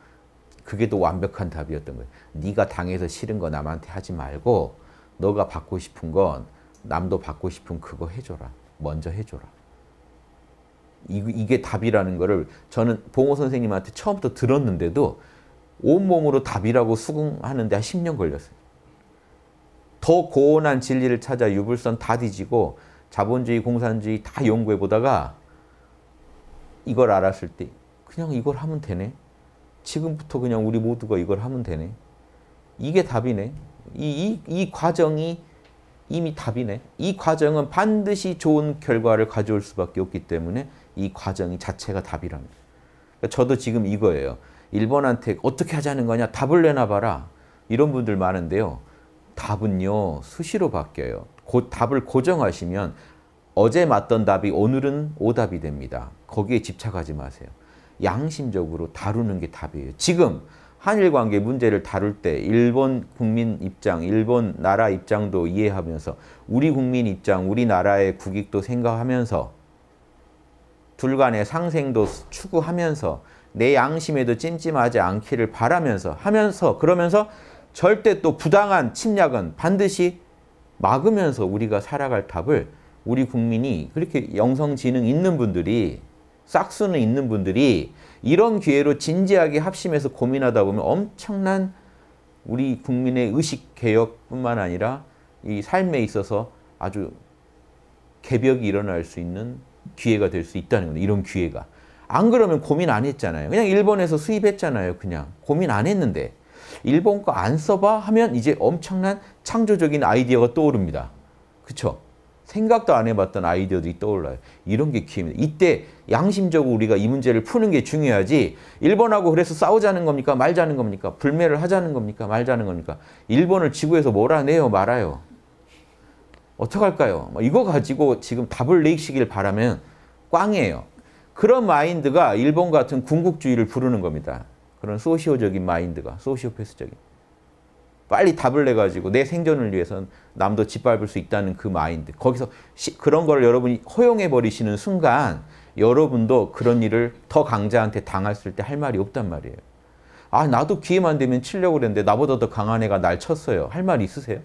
그게 또 완벽한 답이었던 거예요. 네가 당해서 싫은 거 남한테 하지 말고 너가 받고 싶은 건 남도 받고 싶은 그거 해줘라. 먼저 해줘라. 이, 게 답이라는 거를 저는 봉호 선생님한테 처음부터 들었는데도 온몸으로 답이라고 수긍하는데 한 10년 걸렸어요. 더 고온한 진리를 찾아 유불선 다 뒤지고 자본주의, 공산주의 다 연구해 보다가 이걸 알았을 때 그냥 이걸 하면 되네. 지금부터 그냥 우리 모두가 이걸 하면 되네. 이게 답이네. 이, 이, 이 과정이 이미 답이네. 이 과정은 반드시 좋은 결과를 가져올 수밖에 없기 때문에 이 과정이 자체가 답이랍니다. 그러니까 저도 지금 이거예요. 일본한테 어떻게 하자는 거냐? 답을 내놔봐라. 이런 분들 많은데요. 답은요. 수시로 바뀌어요. 곧 답을 고정하시면 어제 맞던 답이 오늘은 오답이 됩니다. 거기에 집착하지 마세요. 양심적으로 다루는 게 답이에요. 지금 한일 관계 문제를 다룰 때 일본 국민 입장, 일본 나라 입장도 이해하면서 우리 국민 입장, 우리나라의 국익도 생각하면서 둘 간의 상생도 추구하면서 내 양심에도 찜찜하지 않기를 바라면서 하면서 그러면서 절대 또 부당한 침략은 반드시 막으면서 우리가 살아갈 답을 우리 국민이 그렇게 영성지능 있는 분들이 싹수는 있는 분들이 이런 기회로 진지하게 합심해서 고민하다 보면 엄청난 우리 국민의 의식 개혁뿐만 아니라 이 삶에 있어서 아주 개벽이 일어날 수 있는 기회가 될 수 있다는 거예요. 이런 기회가. 안 그러면 고민 안 했잖아요. 그냥 일본에서 수입했잖아요. 그냥. 고민 안 했는데. 일본 거 안 써봐 하면 이제 엄청난 창조적인 아이디어가 떠오릅니다. 그렇죠? 생각도 안 해봤던 아이디어들이 떠올라요. 이런 게키입니다 이때 양심적으로 우리가 이 문제를 푸는 게 중요하지 일본하고 그래서 싸우자는 겁니까? 말자는 겁니까? 불매를 하자는 겁니까? 말자는 겁니까? 일본을 지구에서 몰아내요? 말아요? 어떡할까요? 뭐 이거 가지고 지금 답을 내시길 바라면 꽝이에요. 그런 마인드가 일본 같은 군국주의를 부르는 겁니다. 그런 소시오적인 마인드가, 소시오패스적인. 빨리 답을 내가지고 내 생존을 위해선 남도 짓밟을 수 있다는 그 마인드. 거기서 시, 그런 걸 여러분이 허용해버리시는 순간 여러분도 그런 일을 더 강자한테 당했을 때 할 말이 없단 말이에요. 아 나도 기회만 되면 치려고 그랬는데 나보다 더 강한 애가 날 쳤어요. 할말이 있으세요?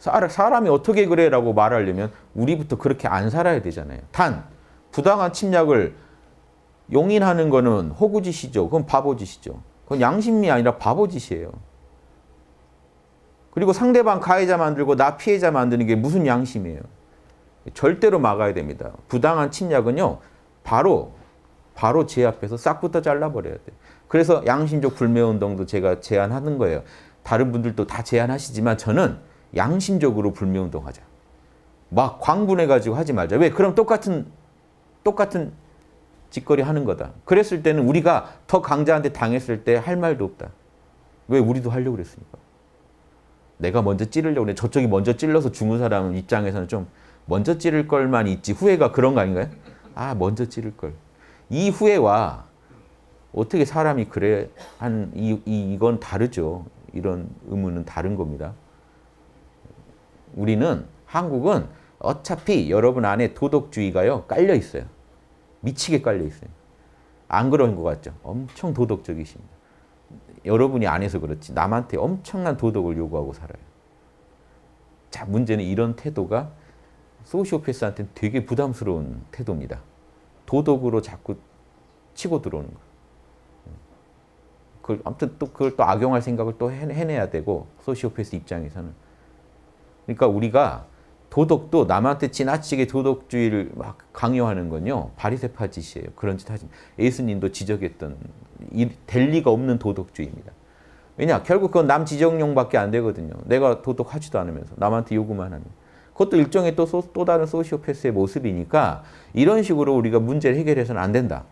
사람이 어떻게 그래 라고 말하려면 우리부터 그렇게 안 살아야 되잖아요. 단 부당한 침략을 용인하는 거는 호구짓이죠. 그건 바보짓이죠. 그건 양심이 아니라 바보짓이에요. 그리고 상대방 가해자 만들고 나 피해자 만드는 게 무슨 양심이에요? 절대로 막아야 됩니다. 부당한 침략은요. 바로 바로 제 앞에서 싹부터 잘라버려야 돼요 그래서 양심적 불매운동도 제가 제안하는 거예요. 다른 분들도 다 제안하시지만 저는 양심적으로 불매운동 하자. 막 광분해가지고 하지 말자. 왜? 그럼 똑같은 똑같은 짓거리 하는 거다. 그랬을 때는 우리가 더 강자한테 당했을 때 할 말도 없다. 왜 우리도 하려고 그랬습니까? 내가 먼저 찌르려고 했는데 저쪽이 먼저 찔러서 죽은 사람 입장에서는 좀 먼저 찌를 걸만 있지 후회가 그런 거 아닌가요? 아 먼저 찌를 걸. 이 후회와 어떻게 사람이 그래 한 이, 이 이건 다르죠. 이런 의무는 다른 겁니다. 우리는 한국은 어차피 여러분 안에 도덕주의가요 깔려 있어요. 미치게 깔려 있어요. 안 그런 것 같죠? 엄청 도덕적이십니다. 여러분이 안 해서 그렇지 남한테 엄청난 도덕을 요구하고 살아요. 자 문제는 이런 태도가 소시오패스한테는 되게 부담스러운 태도입니다. 도덕으로 자꾸 치고 들어오는 거. 그걸 아무튼 또 그걸 또 악용할 생각을 또 해내야 되고 소시오패스 입장에서는 그러니까 우리가 도덕도 남한테 지나치게 도덕주의를 막 강요하는 건요 바리새파 짓이에요. 그런 짓 하지. 예수님도 지적했던 될 리가 없는 도덕주의입니다. 왜냐? 결국 그건 남 지정용밖에 안 되거든요. 내가 도덕하지도 않으면서 남한테 요구만 하면. 그것도 일종의 또, 소, 또 다른 소시오패스의 모습이니까 이런 식으로 우리가 문제를 해결해서는 안 된다.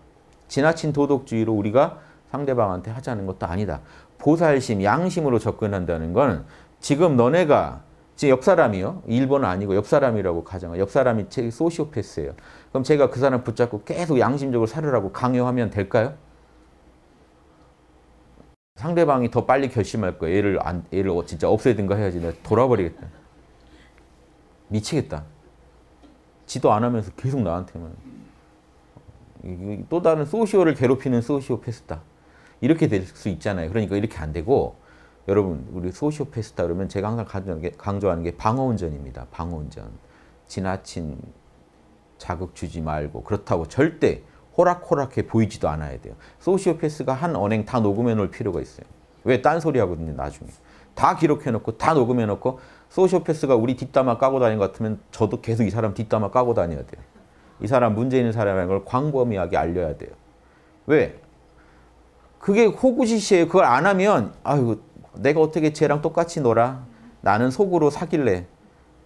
지나친 도덕주의로 우리가 상대방한테 하자는 것도 아니다. 보살심, 양심으로 접근한다는 건 지금 너네가 지금 옆 사람이요. 일본은 아니고 옆 사람이라고 가정하. 옆 사람이 제 소시오패스예요. 그럼 제가 그 사람 붙잡고 계속 양심적으로 살으라고 강요하면 될까요? 상대방이 더 빨리 결심할 거야. 얘를 안, 얘를 어, 진짜 없애든가 해야지. 내가 돌아버리겠다. 미치겠다. 지도 안 하면서 계속 나한테만. 또 다른 소시오를 괴롭히는 소시오패스다. 이렇게 될 수 있잖아요. 그러니까 이렇게 안 되고 여러분 우리 소시오패스다 그러면 제가 항상 강조하는 게, 강조하는 게 방어운전입니다. 방어운전. 지나친 자극 주지 말고 그렇다고 절대 호락호락해 보이지도 않아야 돼요. 소시오패스가 한 언행 다 녹음해 놓을 필요가 있어요. 왜 딴소리 하거든요, 나중에. 다 기록해 놓고 다 녹음해 놓고 소시오패스가 우리 뒷담화 까고 다니는 것 같으면 저도 계속 이 사람 뒷담화 까고 다녀야 돼요. 이 사람 문제 있는 사람이라는 걸 광범위하게 알려야 돼요. 왜? 그게 호구짓이에요. 그걸 안 하면 아유 내가 어떻게 쟤랑 똑같이 놀아? 나는 속으로 사귈래.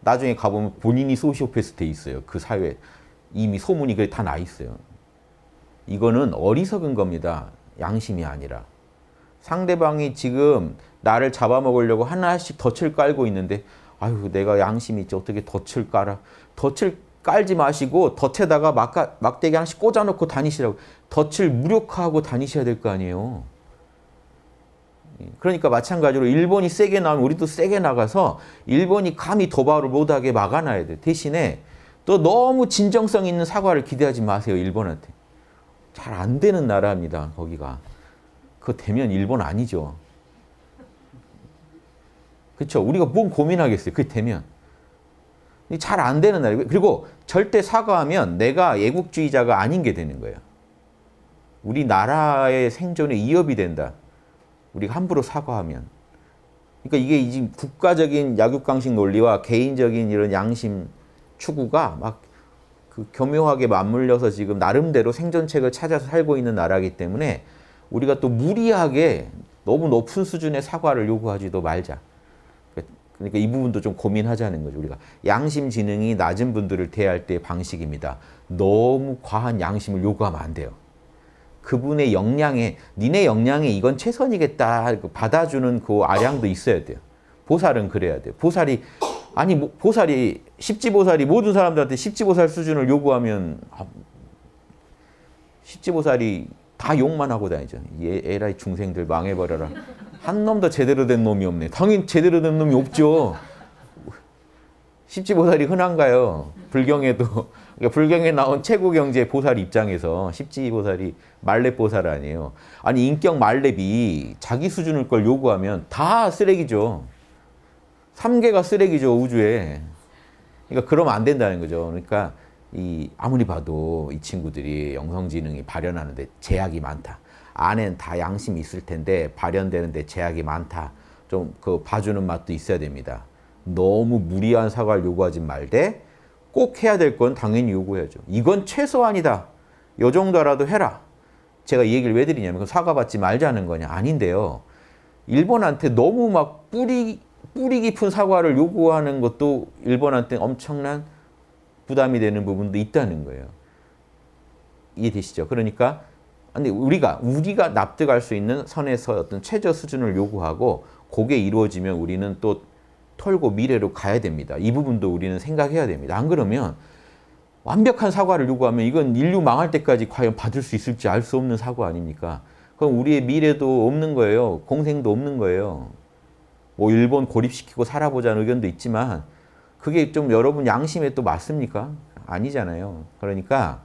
나중에 가보면 본인이 소시오패스 돼 있어요. 그 사회. 이미 소문이 그게 다 나 있어요. 이거는 어리석은 겁니다. 양심이 아니라. 상대방이 지금 나를 잡아먹으려고 하나씩 덫을 깔고 있는데 아유 내가 양심이 있지 어떻게 덫을 깔아. 덫을 깔지 마시고 덫에다가 막가, 막대기 하나씩 꽂아놓고 다니시라고. 덫을 무력화하고 다니셔야 될 거 아니에요. 그러니까 마찬가지로 일본이 세게 나오면 우리도 세게 나가서 일본이 감히 도발을 못하게 막아놔야 돼. 대신에 또 너무 진정성 있는 사과를 기대하지 마세요. 일본한테. 잘안 되는 나라입니다. 거기가. 그 되면 일본 아니죠. 그렇죠. 우리가 뭔 고민하겠어요. 그게 되면. 잘 안 되는 나라 그리고 절대 사과하면 내가 애국주의자가 아닌 게 되는 거예요. 우리나라의 생존에 이협이 된다. 우리가 함부로 사과하면. 그러니까 이게 이제 국가적인 약육강식 논리와 개인적인 이런 양심 추구가 막그 교묘하게 맞물려서 지금 나름대로 생존책을 찾아서 살고 있는 나라이기 때문에 우리가 또 무리하게 너무 높은 수준의 사과를 요구하지도 말자. 그러니까 이 부분도 좀 고민하자는 거죠. 우리가 양심 지능이 낮은 분들을 대할 때 방식입니다. 너무 과한 양심을 요구하면 안 돼요. 그분의 역량에 니네 역량에 이건 최선이겠다 그 받아주는 그 아량도 있어야 돼요. 보살은 그래야 돼요. 보살이 아니 뭐 보살이 십지보살이 모든 사람들한테 십지보살 수준을 요구하면 아, 십지보살이 다 욕만 하고 다니죠. 예, 에라이 중생들 망해버려라. 한 놈도 제대로 된 놈이 없네. 당연히 제대로 된 놈이 없죠. 십지보살이 흔한가요? 불경에도 그러니까 불경에 나온 최고경제 보살 입장에서 십지보살이 말렙보살 아니에요. 아니 인격 말렙이 자기 수준을 걸 요구하면 다 쓰레기죠. 3개가 쓰레기죠, 우주에. 그러니까 그러면 안 된다는 거죠. 그러니까 이 아무리 봐도 이 친구들이 영성지능이 발현하는데 제약이 많다. 안엔 다 양심이 있을 텐데 발현되는데 제약이 많다. 좀 그 봐주는 맛도 있어야 됩니다. 너무 무리한 사과를 요구하지 말되 꼭 해야 될 건 당연히 요구해야죠. 이건 최소한이다. 요 정도라도 해라. 제가 이 얘기를 왜 드리냐면 그 사과받지 말자는 거냐? 아닌데요. 일본한테 너무 막 뿌리 뿌리 깊은 사과를 요구하는 것도 일본한테 엄청난 부담이 되는 부분도 있다는 거예요. 이해되시죠? 그러니까 근데 우리가 우리가 납득할 수 있는 선에서 어떤 최저 수준을 요구하고 그게 이루어지면 우리는 또 털고 미래로 가야 됩니다. 이 부분도 우리는 생각해야 됩니다. 안 그러면 완벽한 사과를 요구하면 이건 인류 망할 때까지 과연 받을 수 있을지 알 수 없는 사과 아닙니까? 그럼 우리의 미래도 없는 거예요. 공생도 없는 거예요. 뭐 일본 고립시키고 살아보자는 의견도 있지만 그게 좀 여러분 양심에 또 맞습니까? 아니잖아요. 그러니까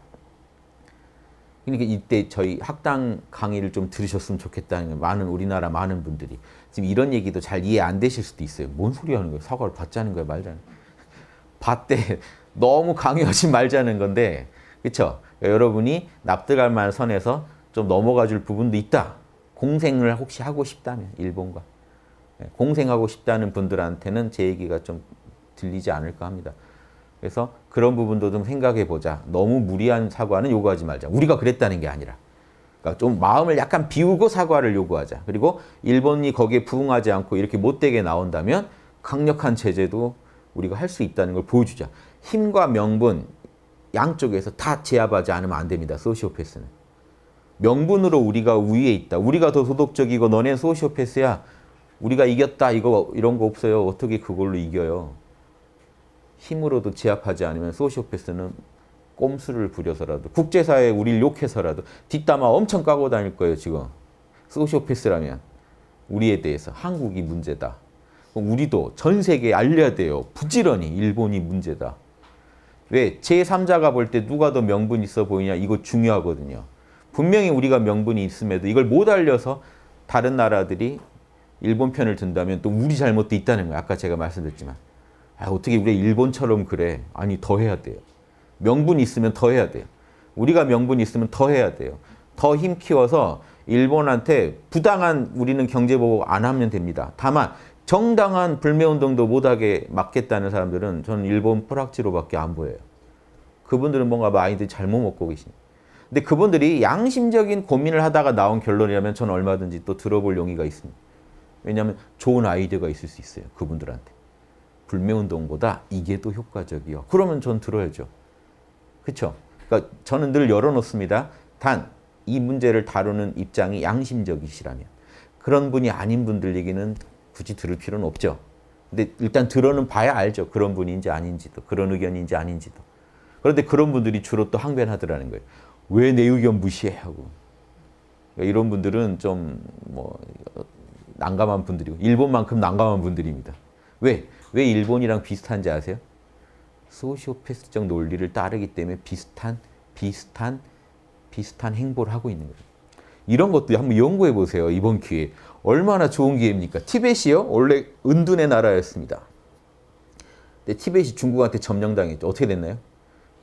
그러니까 이때 저희 학당 강의를 좀 들으셨으면 좋겠다는 많은 우리나라 많은 분들이 지금 이런 얘기도 잘 이해 안 되실 수도 있어요. 뭔 소리 하는 거예요? 사과를 받자는 거예요, 말자는 받되 너무 강요하지 말자는 건데 그렇죠? 여러분이 납득할 만한 선에서 좀 넘어가 줄 부분도 있다. 공생을 혹시 하고 싶다면 일본과 예, 공생하고 싶다는 분들한테는 제 얘기가 좀 들리지 않을까 합니다. 그래서 그런 부분도 좀 생각해 보자. 너무 무리한 사과는 요구하지 말자. 우리가 그랬다는 게 아니라. 그러니까 좀 마음을 약간 비우고 사과를 요구하자. 그리고 일본이 거기에 부응하지 않고 이렇게 못되게 나온다면 강력한 제재도 우리가 할 수 있다는 걸 보여주자. 힘과 명분 양쪽에서 다 제압하지 않으면 안 됩니다. 소시오패스는. 명분으로 우리가 위에 있다. 우리가 더 도덕적이고 너네 소시오패스야. 우리가 이겼다 이거 이런 거 없어요. 어떻게 그걸로 이겨요? 힘으로도 제압하지 않으면 소시오패스는 꼼수를 부려서라도 국제사회에 우리를 욕해서라도 뒷담화 엄청 까고 다닐 거예요 지금. 소시오패스라면 우리에 대해서 한국이 문제다. 우리도 전 세계에 알려야 돼요. 부지런히 일본이 문제다. 왜? 제3자가 볼 때 누가 더 명분 있어 보이냐 이거 중요하거든요. 분명히 우리가 명분이 있음에도 이걸 못 알려서 다른 나라들이 일본 편을 든다면 또 우리 잘못도 있다는 거예요. 아까 제가 말씀드렸지만. 아, 어떻게 우리 일본처럼 그래. 아니, 더 해야 돼요. 명분이 있으면 더 해야 돼요. 우리가 명분이 있으면 더 해야 돼요. 더 힘 키워서 일본한테 부당한 우리는 경제보호 안 하면 됩니다. 다만 정당한 불매운동도 못하게 막겠다는 사람들은 저는 일본 프락지로밖에안 보여요. 그분들은 뭔가 마인드 잘못 먹고 계신 근데 그분들이 양심적인 고민을 하다가 나온 결론이라면 저는 얼마든지 또 들어볼 용의가 있습니다. 왜냐하면 좋은 아이디어가 있을 수 있어요. 그분들한테. 불매운동보다 이게 더 효과적이요. 그러면 전 들어야죠. 그렇죠? 그러니까 저는 늘 열어놓습니다. 단 이 문제를 다루는 입장이 양심적이시라면 그런 분이 아닌 분들 얘기는 굳이 들을 필요는 없죠. 근데 일단 들어는 봐야 알죠. 그런 분인지 아닌지도 그런 의견인지 아닌지도. 그런데 그런 분들이 주로 또 항변하더라는 거예요. 왜 내 의견 무시해 하고. 그러니까 이런 분들은 좀뭐 난감한 분들이고 일본만큼 난감한 분들입니다. 왜? 왜 일본이랑 비슷한지 아세요? 소시오패스적 논리를 따르기 때문에 비슷한 비슷한 비슷한 행보를 하고 있는 거예요. 이런 것도 한번 연구해 보세요. 이번 기회 얼마나 좋은 기회입니까? 티벳이요 원래 은둔의 나라였습니다. 근데 티벳이 중국한테 점령당했죠. 어떻게 됐나요?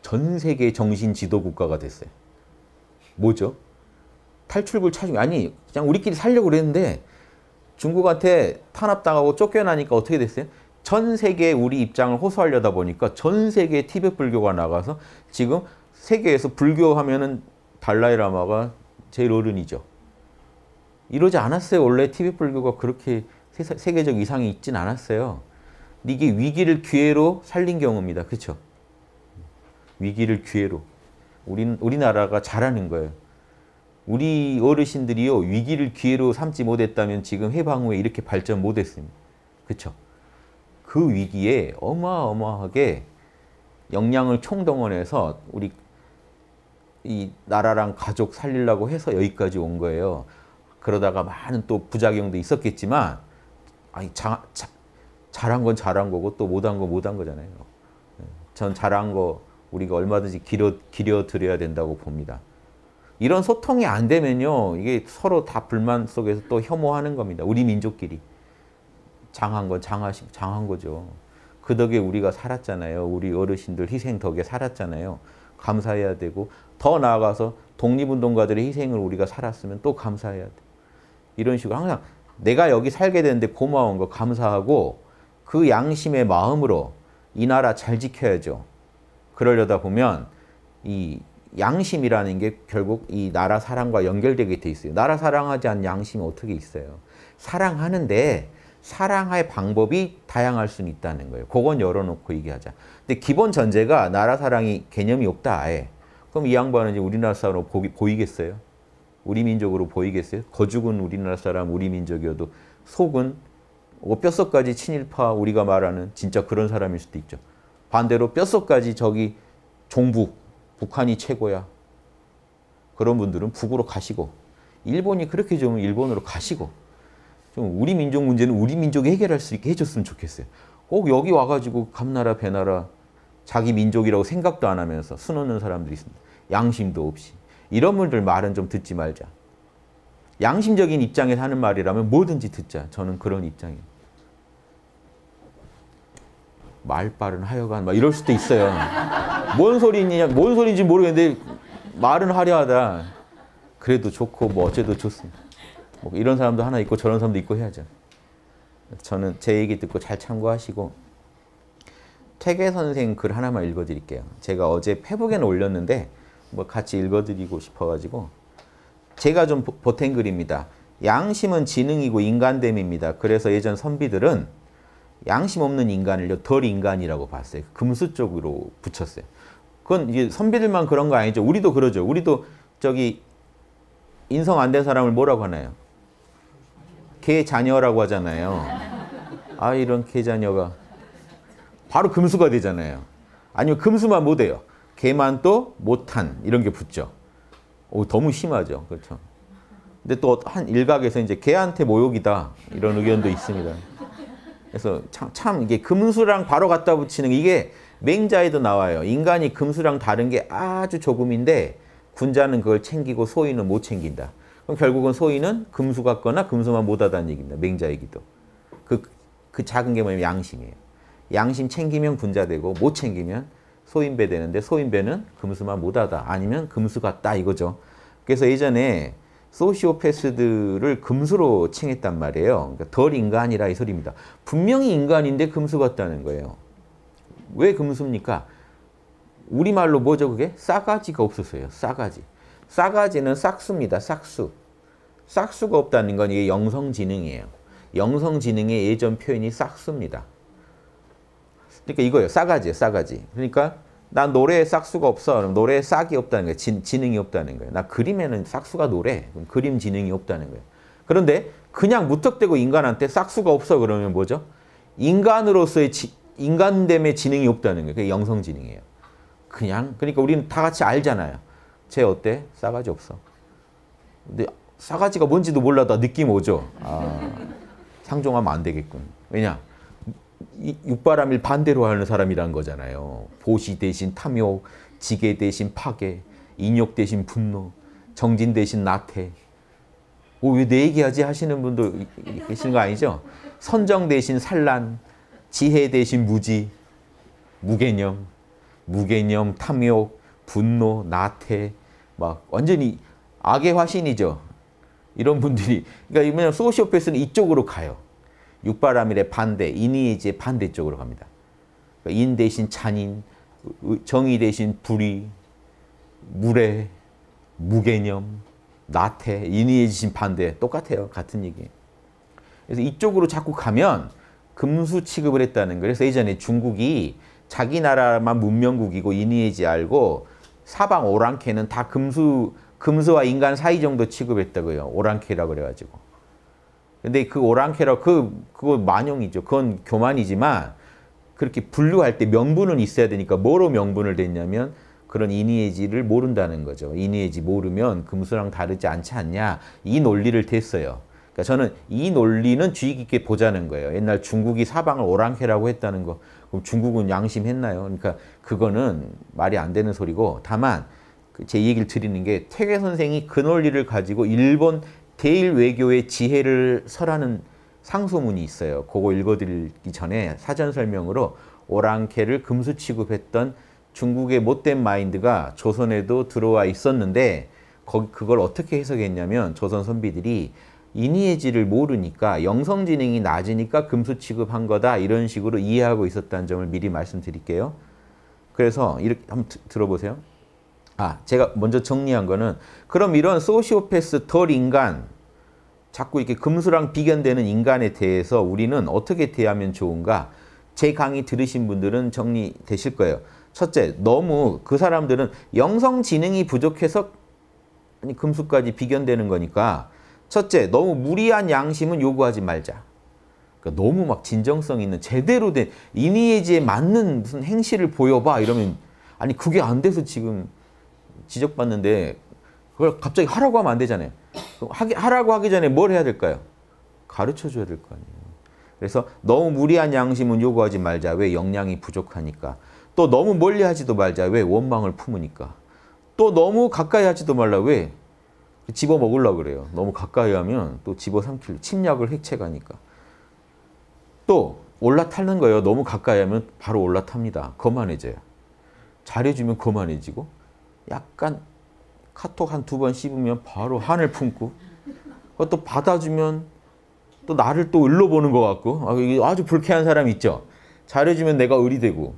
전 세계 정신 지도 국가가 됐어요. 뭐죠? 탈출구 찾은 아니 그냥 우리끼리 살려고 그랬는데 중국한테 탄압당하고 쫓겨나니까 어떻게 됐어요? 전 세계에 우리 입장을 호소하려다 보니까 전 세계에 티벳 불교가 나가서 지금 세계에서 불교 하면은 달라이라마가 제일 어른이죠. 이러지 않았어요. 원래 티벳 불교가 그렇게 세계적 이상이 있진 않았어요. 이게 위기를 기회로 살린 경우입니다. 그렇죠? 위기를 기회로. 우리, 우리나라가 잘하는 거예요. 우리 어르신들이요 위기를 기회로 삼지 못했다면 지금 해방 후에 이렇게 발전 못했습니다. 그렇죠? 그 위기에 어마어마하게 역량을 총동원해서 우리 이 나라랑 가족 살리려고 해서 여기까지 온 거예요. 그러다가 많은 또 부작용도 있었겠지만 아니 자, 자, 잘한 건 잘한 거고 또 못한 건 못한 거잖아요. 네, 전 잘한 거 우리가 얼마든지 길어, 길어드려야 된다고 봅니다. 이런 소통이 안 되면요. 이게 서로 다 불만 속에서 또 혐오하는 겁니다. 우리 민족끼리. 장한 건 장하시, 장한 거죠. 그 덕에 우리가 살았잖아요. 우리 어르신들 희생 덕에 살았잖아요. 감사해야 되고 더 나아가서 독립운동가들의 희생을 우리가 살았으면 또 감사해야 돼. 이런 식으로 항상 내가 여기 살게 되는데 고마운 거 감사하고 그 양심의 마음으로 이 나라 잘 지켜야죠. 그러려다 보면 이 양심이라는 게 결국 이 나라 사랑과 연결되게 돼 있어요. 나라 사랑하지 않는 양심이 어떻게 있어요? 사랑하는데 사랑할 방법이 다양할 수는 있다는 거예요. 그건 열어놓고 얘기하자. 근데 기본 전제가 나라 사랑이 개념이 없다 아예. 그럼 이 양반은 이제 우리나라 사람으로 보이, 겠어요 우리 민족으로 보이겠어요? 거죽은 우리나라 사람, 우리 민족이어도 속은 뭐 뼛속까지 친일파 우리가 말하는 진짜 그런 사람일 수도 있죠. 반대로 뼛속까지 저기 종북, 북한이 최고야. 그런 분들은 북으로 가시고 일본이 그렇게 좋으면 일본으로 가시고 좀 우리 민족 문제는 우리 민족이 해결할 수 있게 해줬으면 좋겠어요. 꼭 여기 와가지고 감나라 배나라 자기 민족이라고 생각도 안 하면서 수놓는 사람들이 있습니다. 양심도 없이. 이런 분들 말은 좀 듣지 말자. 양심적인 입장에서 하는 말이라면 뭐든지 듣자. 저는 그런 입장이에요. 말빠른 하여간 막 이럴 수도 있어요. 뭔 소리냐, 뭔 소리인지 모르겠는데 말은 화려하다. 그래도 좋고 뭐 어째도 좋습니다. 뭐 이런 사람도 하나 있고 저런 사람도 있고 해야죠. 저는 제 얘기 듣고 잘 참고하시고 퇴계 선생 글 하나만 읽어드릴게요. 제가 어제 페북에 올렸는데 뭐 같이 읽어드리고 싶어가지고 제가 좀 보탠 글입니다. 양심은 지능이고 인간됨입니다. 그래서 예전 선비들은 양심 없는 인간을요 덜 인간이라고 봤어요. 그 금수 쪽으로 붙였어요. 그건 이게 선비들만 그런 거 아니죠. 우리도 그러죠. 우리도 저기 인성 안 된 사람을 뭐라고 하나요? 개 자녀라고 하잖아요. 아 이런 개 자녀가 바로 금수가 되잖아요. 아니면 금수만 못해요. 개만 또 못한 이런 게 붙죠. 오, 너무 심하죠. 그렇죠. 근데 또 한 일각에서 이제 개한테 모욕이다 이런 의견도 있습니다. 그래서 참, 참 이게 금수랑 바로 갖다 붙이는 이게 맹자에도 나와요. 인간이 금수랑 다른 게 아주 조금인데 군자는 그걸 챙기고 소인은 못 챙긴다. 그럼 결국은 소인은 금수 같거나 금수만 못하다는 얘기입니다. 맹자이기도. 그, 그 작은 게 뭐냐면 양심이에요. 양심 챙기면 군자 되고 못 챙기면 소인배 되는데 소인배는 금수만 못하다 아니면 금수 같다 이거죠. 그래서 예전에 소시오패스들을 금수로 칭했단 말이에요. 그러니까 덜 인간이라 이 소리입니다. 분명히 인간인데 금수 같다는 거예요. 왜 금수입니까? 우리말로 뭐죠 그게? 싸가지가 없었어요. 싸가지. 싸가지는 싹수입니다. 싹수. 싹수가 없다는 건 이게 영성지능이에요. 영성지능의 예전 표현이 싹수입니다. 그러니까 이거예요. 싸가지예요. 싸가지. 그러니까 나 노래에 싹수가 없어. 그럼 노래에 싹이 없다는 거예 진, 지능이 없다는 거예나 그림에는 싹수가 노래. 그럼 그림 지능이 없다는 거예 그런데 그냥 무턱대고 인간한테 싹수가 없어 그러면 뭐죠? 인간으로서의 지, 인간됨의 지능이 없다는 거예 그게 영성 지능이에요. 그냥 그러니까 우리는 다 같이 알잖아요. 쟤 어때? 싸가지 없어. 근데 싸가지가 뭔지도 몰라도 느낌 오죠. 아, 상종하면 안 되겠군. 왜냐? 육바람을 반대로 하는 사람이란 거잖아요. 보시 대신 탐욕, 지계 대신 파괴, 인욕 대신 분노, 정진 대신 나태. 어, 왜내 얘기하지 하시는 분들 계신 거 아니죠? 선정 대신 산란, 지혜 대신 무지, 무개념, 무개념, 탐욕, 분노, 나태, 막 완전히 악의 화신이죠. 이런 분들이. 그러니까 소시오패스는 이쪽으로 가요. 육바라밀의 반대, 인이 이제 반대쪽으로 갑니다. 그러니까 인 대신 찬인, 정의 대신 불의, 무례, 무개념, 나태, 인이 대신 반대 똑같아요. 같은 얘기. 그래서 이쪽으로 자꾸 가면 금수 취급을 했다는 거예요. 그래서 예전에 중국이 자기 나라만 문명국이고 이니에지 알고 사방 오랑캐는 다 금수 금수와 인간 사이 정도 취급했다고요. 오랑캐라 그래가지고. 근데 그 오랑캐라 그 그거 만용이죠. 그건 교만이지만 그렇게 분류할 때 명분은 있어야 되니까 뭐로 명분을 냈냐면 그런 이니에지를 모른다는 거죠. 이니에지 모르면 금수랑 다르지 않지 않냐 이 논리를 댔어요. 그러니까 저는 이 논리는 주의 깊게 보자는 거예요. 옛날 중국이 사방을 오랑캐라고 했다는 거 그럼 중국은 양심했나요? 그러니까 그거는 말이 안 되는 소리고 다만 그 제 얘기를 드리는 게 퇴계 선생이 그 논리를 가지고 일본 대일 외교의 지혜를 설하는 상소문이 있어요. 그거 읽어드리기 전에 사전 설명으로 오랑캐를 금수 취급했던 중국의 못된 마인드가 조선에도 들어와 있었는데 그걸 어떻게 해석했냐면 조선 선비들이 이니에지를 모르니까 영성지능이 낮으니까 금수 취급한 거다 이런 식으로 이해하고 있었다는 점을 미리 말씀드릴게요. 그래서 이렇게 한번 들어보세요. 아, 제가 먼저 정리한 거는 그럼 이런 소시오패스 덜 인간 자꾸 이렇게 금수랑 비견되는 인간에 대해서 우리는 어떻게 대하면 좋은가? 제 강의 들으신 분들은 정리되실 거예요. 첫째, 너무 그 사람들은 영성 지능이 부족해서 아니 금수까지 비견되는 거니까 첫째, 너무 무리한 양심은 요구하지 말자. 그러니까 너무 막 진정성 있는 제대로 된 이니에지에 맞는 무슨 행실을 보여봐 이러면 아니 그게 안 돼서 지금 지적받는데 그걸 갑자기 하라고 하면 안 되잖아요. 하기, 하라고 하기 전에 뭘 해야 될까요? 가르쳐 줘야 될 거 아니에요. 그래서 너무 무리한 양심은 요구하지 말자. 왜? 역량이 부족하니까. 또 너무 멀리 하지도 말자. 왜? 원망을 품으니까. 또 너무 가까이 하지도 말라. 왜? 집어 먹으려고 그래요. 너무 가까이 하면 또 집어 삼킬 침략을 핵체가니까. 또 올라타는 거예요. 너무 가까이 하면 바로 올라탑니다. 거만해져요. 잘해주면 거만해지고 약간 카톡 한 두 번 씹으면 바로 한을 품고 또 받아주면 또 나를 또 을로 보는 것 같고 아, 아주 불쾌한 사람 있죠. 잘해주면 내가 을이 되고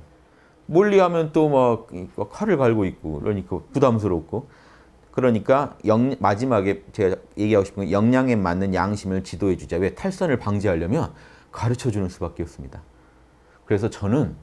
멀리하면 또 막 칼을 갈고 있고 그러니까 부담스럽고 그러니까 영, 마지막에 제가 얘기하고 싶은 건 역량에 맞는 양심을 지도해 주자. 왜? 탈선을 방지하려면 가르쳐 주는 수밖에 없습니다. 그래서 저는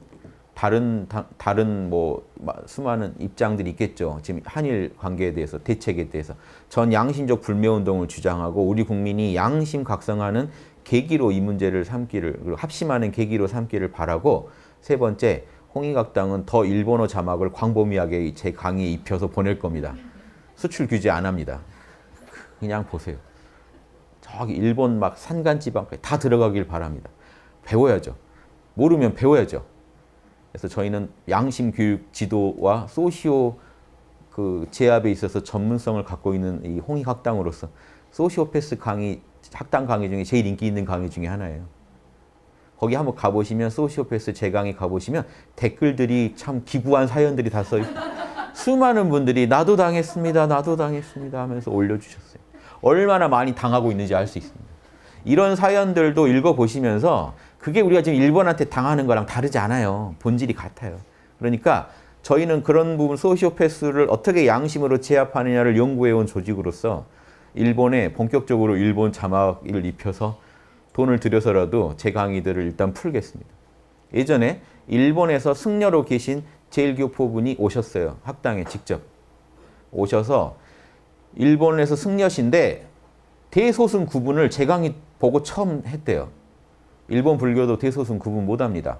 다른 다, 다른 뭐 수많은 입장들이 있겠죠. 지금 한일 관계에 대해서 대책에 대해서 전 양심적 불매 운동을 주장하고 우리 국민이 양심 각성하는 계기로 이 문제를 삼기를 그리고 합심하는 계기로 삼기를 바라고 세 번째 홍익학당은 더 일본어 자막을 광범위하게 제 강의에 입혀서 보낼 겁니다. 수출 규제 안 합니다. 그냥 보세요. 저기 일본 막 산간지방까지 다 들어가길 바랍니다. 배워야죠. 모르면 배워야죠. 그래서 저희는 양심 교육 지도와 소시오 그 제압에 있어서 전문성을 갖고 있는 이 홍익 학당으로서 소시오패스 강의 학당 강의 중에 제일 인기 있는 강의 중에 하나예요. 거기 한번 가보시면 소시오패스 재강의 가보시면 댓글들이 참 기구한 사연들이 다 써있고 수많은 분들이 나도 당했습니다. 나도 당했습니다 하면서 올려주셨어요. 얼마나 많이 당하고 있는지 알 수 있습니다. 이런 사연들도 읽어보시면서 그게 우리가 지금 일본한테 당하는 거랑 다르지 않아요. 본질이 같아요. 그러니까 저희는 그런 부분 소시오패스를 어떻게 양심으로 제압하느냐를 연구해온 조직으로서 일본에 본격적으로 일본 자막을 입혀서 돈을 들여서라도 제 강의들을 일단 풀겠습니다. 예전에 일본에서 승려로 계신 제일교포분이 오셨어요. 학당에 직접. 오셔서 일본에서 승려신데 대소승 구분을 제 강의 보고 처음 했대요. 일본 불교도 대소승 구분 못합니다.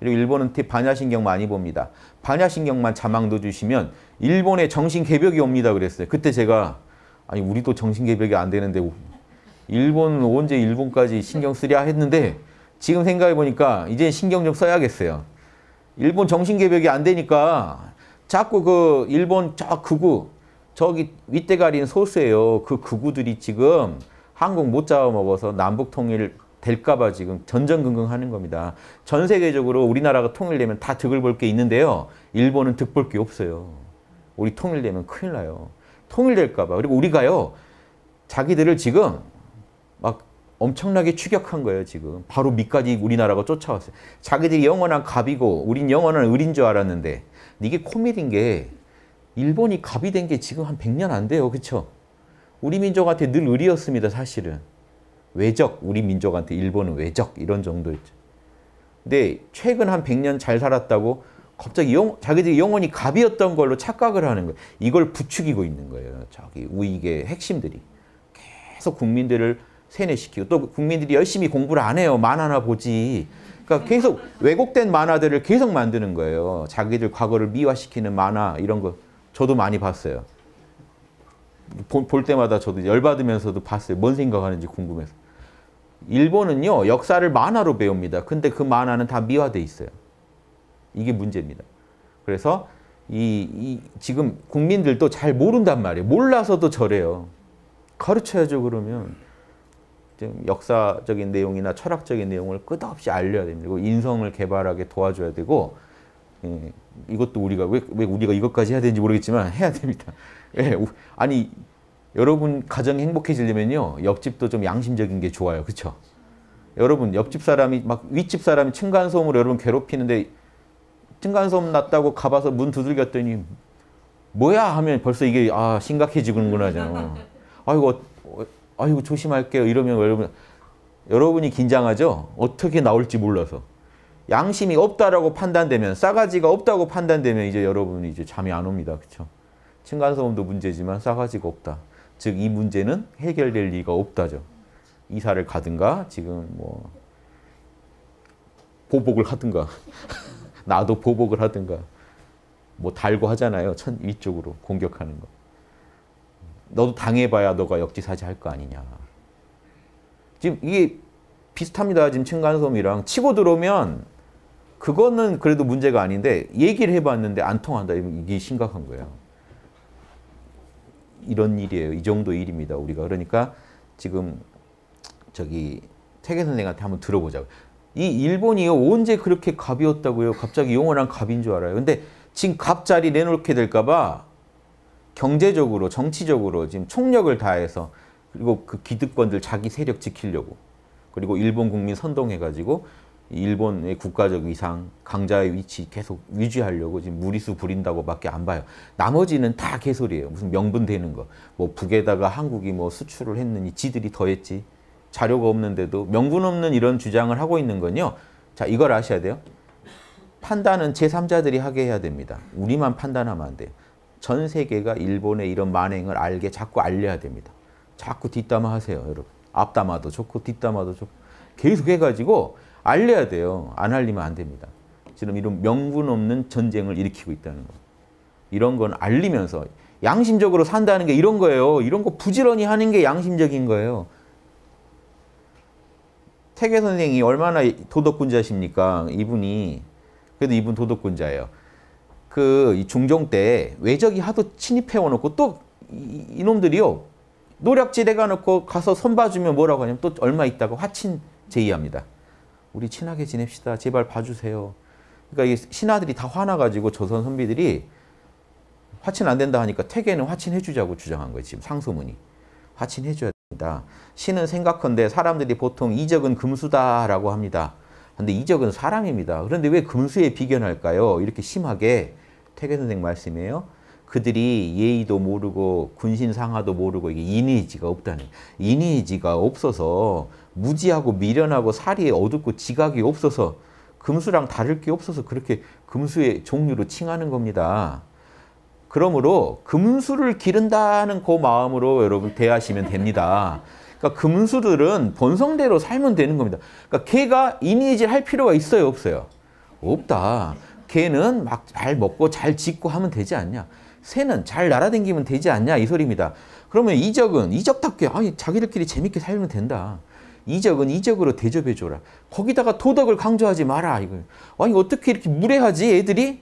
그리고 일본은 반야신경 많이 봅니다. 반야신경만 자망도주시면 일본의 정신개벽이 옵니다 그랬어요. 그때 제가 아니 우리도 정신개벽이 안 되는데 일본은 언제 일본까지 신경 쓰랴 했는데 지금 생각해보니까 이제 신경 좀 써야겠어요. 일본 정신개벽이 안 되니까 자꾸 그 일본 저 극우 저기 윗대가리는 소수예요. 그 극우들이 지금 한국 못 잡아먹어서 남북통일 될까봐 지금 전전긍긍하는 겁니다. 전 세계적으로 우리나라가 통일되면 다 득을 볼 게 있는데요. 일본은 득 볼 게 없어요. 우리 통일되면 큰일 나요. 통일될까봐. 그리고 우리가요. 자기들을 지금 막 엄청나게 추격한 거예요, 지금. 바로 밑까지 우리나라가 쫓아왔어요. 자기들이 영원한 갑이고 우린 영원한 을인 줄 알았는데 이게 코미디인 게 일본이 갑이 된 게 지금 한 100년 안 돼요. 그렇죠? 우리 민족한테 늘 을이었습니다, 사실은. 외적, 우리 민족한테 일본은 외적 이런 정도였죠. 근데 최근 한 100년 잘 살았다고 갑자기 영, 자기들이 영원히 갑이었던 걸로 착각을 하는 거예요. 이걸 부추기고 있는 거예요. 저기 우익의 핵심들이. 계속 국민들을 세뇌시키고 또 국민들이 열심히 공부를 안 해요. 만화나 보지. 그러니까 계속 왜곡된 만화들을 계속 만드는 거예요. 자기들 과거를 미화시키는 만화 이런 거 저도 많이 봤어요. 볼, 볼 때마다 저도 열받으면서도 봤어요. 뭔 생각하는지 궁금해서. 일본은요 역사를 만화로 배웁니다. 근데 그 만화는 다 미화돼 있어요. 이게 문제입니다. 그래서 이, 이 지금 국민들도 잘 모른단 말이에요. 몰라서도 저래요. 가르쳐야죠 그러면. 좀 역사적인 내용이나 철학적인 내용을 끝없이 알려야 됩니다. 그리고 인성을 개발하게 도와줘야 되고 예, 이것도 우리가 왜, 왜 우리가 이것까지 해야 되는지 모르겠지만 해야 됩니다. 예, 아니 여러분 가정이 행복해지려면요. 옆집도 좀 양심적인 게 좋아요. 그렇죠? 여러분 옆집 사람이 막 윗집 사람이 층간소음으로 여러분 괴롭히는데 층간소음 났다고 가봐서 문 두들겼더니 뭐야 하면 벌써 이게 아 심각해지는구나 아이고 어, 아이고 조심할게요 이러면 여러분 여러분이 긴장하죠 어떻게 나올지 몰라서 양심이 없다라고 판단되면 싸가지가 없다고 판단되면 이제 여러분이 이제 잠이 안 옵니다 그렇죠 층간소음도 문제지만 싸가지가 없다 즉이 문제는 해결될 리가 없다죠. 이사를 가든가 지금 뭐 보복을 하든가 나도 보복을 하든가 뭐 달고 하잖아요. 천 위쪽으로 공격하는 거. 너도 당해봐야 너가 역지사지 할 거 아니냐. 지금 이게 비슷합니다. 지금 층간소음이랑 치고 들어오면 그거는 그래도 문제가 아닌데 얘기를 해봤는데 안 통한다. 이게 심각한 거예요. 이런 일이에요. 이 정도 일입니다. 우리가 그러니까 지금 저기 태계 선생한테 한번 들어보자고. 이 일본이 요 언제 그렇게 갑이었다고요? 갑자기 영원한 갑인 줄 알아요. 근데 지금 갑자리 내놓게 될까봐 경제적으로, 정치적으로 지금 총력을 다해서 그리고 그 기득권들 자기 세력 지키려고 그리고 일본 국민 선동해가지고 일본의 국가적 위상, 강자의 위치 계속 유지하려고 지금 무리수 부린다고 밖에 안 봐요. 나머지는 다 개소리예요. 무슨 명분 되는 거. 뭐 북에다가 한국이 뭐 수출을 했느니 지들이 더 했지. 자료가 없는데도 명분 없는 이런 주장을 하고 있는 건요. 자, 이걸 아셔야 돼요. 판단은 제3자들이 하게 해야 됩니다. 우리만 판단하면 안 돼요. 전 세계가 일본의 이런 만행을 알게 자꾸 알려야 됩니다. 자꾸 뒷담화 하세요, 여러분. 앞담화도 좋고 뒷담화도 좋고 계속 해가지고 알려야 돼요. 안 알리면 안 됩니다. 지금 이런 명분 없는 전쟁을 일으키고 있다는 거. 이런 건 알리면서 양심적으로 산다는 게 이런 거예요. 이런 거 부지런히 하는 게 양심적인 거예요. 태계 선생이 얼마나 도덕군자십니까? 이분이 그래도 이분 도덕군자예요. 그 중종 때 외적이 하도 침입해 와놓고 또 이놈들이요 노략질해가 놓고 가서 손 봐주면 뭐라고 하냐면 또 얼마 있다가 화친 제의합니다. 우리 친하게 지냅시다. 제발 봐주세요. 그러니까 이 신하들이 다 화나가지고 조선 선비들이 화친 안 된다 하니까 태계는 화친해주자고 주장한 거예요. 지금 상소문이. 화친해줘야 된다. 신은 생각컨대 사람들이 보통 이적은 금수다라고 합니다. 근데 이적은 사람입니다. 그런데 왜 금수에 비견할까요? 이렇게 심하게 태계 선생 말씀이에요. 그들이 예의도 모르고 군신상하도 모르고 이게 이니지가 없다는 이니지가 없어서 무지하고 미련하고 사리에 어둡고 지각이 없어서 금수랑 다를 게 없어서 그렇게 금수의 종류로 칭하는 겁니다. 그러므로 금수를 기른다는 그 마음으로 여러분 대하시면 됩니다. 그러니까 금수들은 본성대로 살면 되는 겁니다. 그러니까 걔가 이니질 할 필요가 있어요? 없어요? 없다. 걔는 막 잘 먹고 잘 짓고 하면 되지 않냐. 새는 잘 날아다니면 되지 않냐 이 소리입니다. 그러면 이적은 이적답게 아니 자기들끼리 재밌게 살면 된다. 이적은 이적으로 대접해줘라. 거기다가 도덕을 강조하지 마라. 이거 아니 어떻게 이렇게 무례하지 애들이?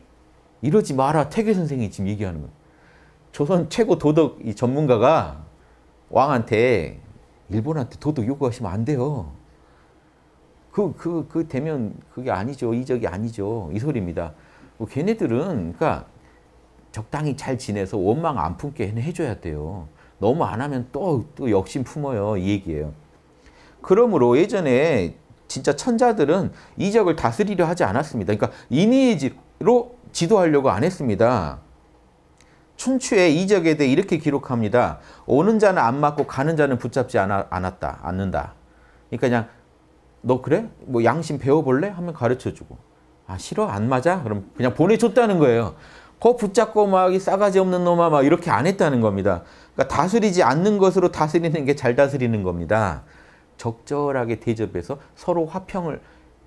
이러지 마라. 태계 선생이 지금 얘기하는 거 조선 최고 도덕 이 전문가가 왕한테 일본한테 도덕 요구하시면 안 돼요. 그, 그, 그 되면 그게 아니죠. 이적이 아니죠. 이 소리입니다. 뭐 걔네들은, 그러니까 적당히 잘 지내서 원망 안 품게 해줘야 돼요. 너무 안 하면 또, 또 역심 품어요. 이 얘기예요. 그러므로 예전에 진짜 천자들은 이 지역을 다스리려 하지 않았습니다. 그러니까 이니지로 지도하려고 안 했습니다. 춘추에이 지역에 대해 이렇게 기록합니다. 오는 자는 안 맞고 가는 자는 붙잡지 않아, 않았다. 않는다. 그러니까 그냥 너 그래? 뭐 양심 배워볼래? 하면 가르쳐주고 아 싫어? 안 맞아? 그럼 그냥 보내줬다는 거예요. 거 붙잡고 막 이 싸가지 없는 놈아 막 이렇게 안 했다는 겁니다. 그러니까 다스리지 않는 것으로 다스리는 게 잘 다스리는 겁니다. 적절하게 대접해서 서로 화평을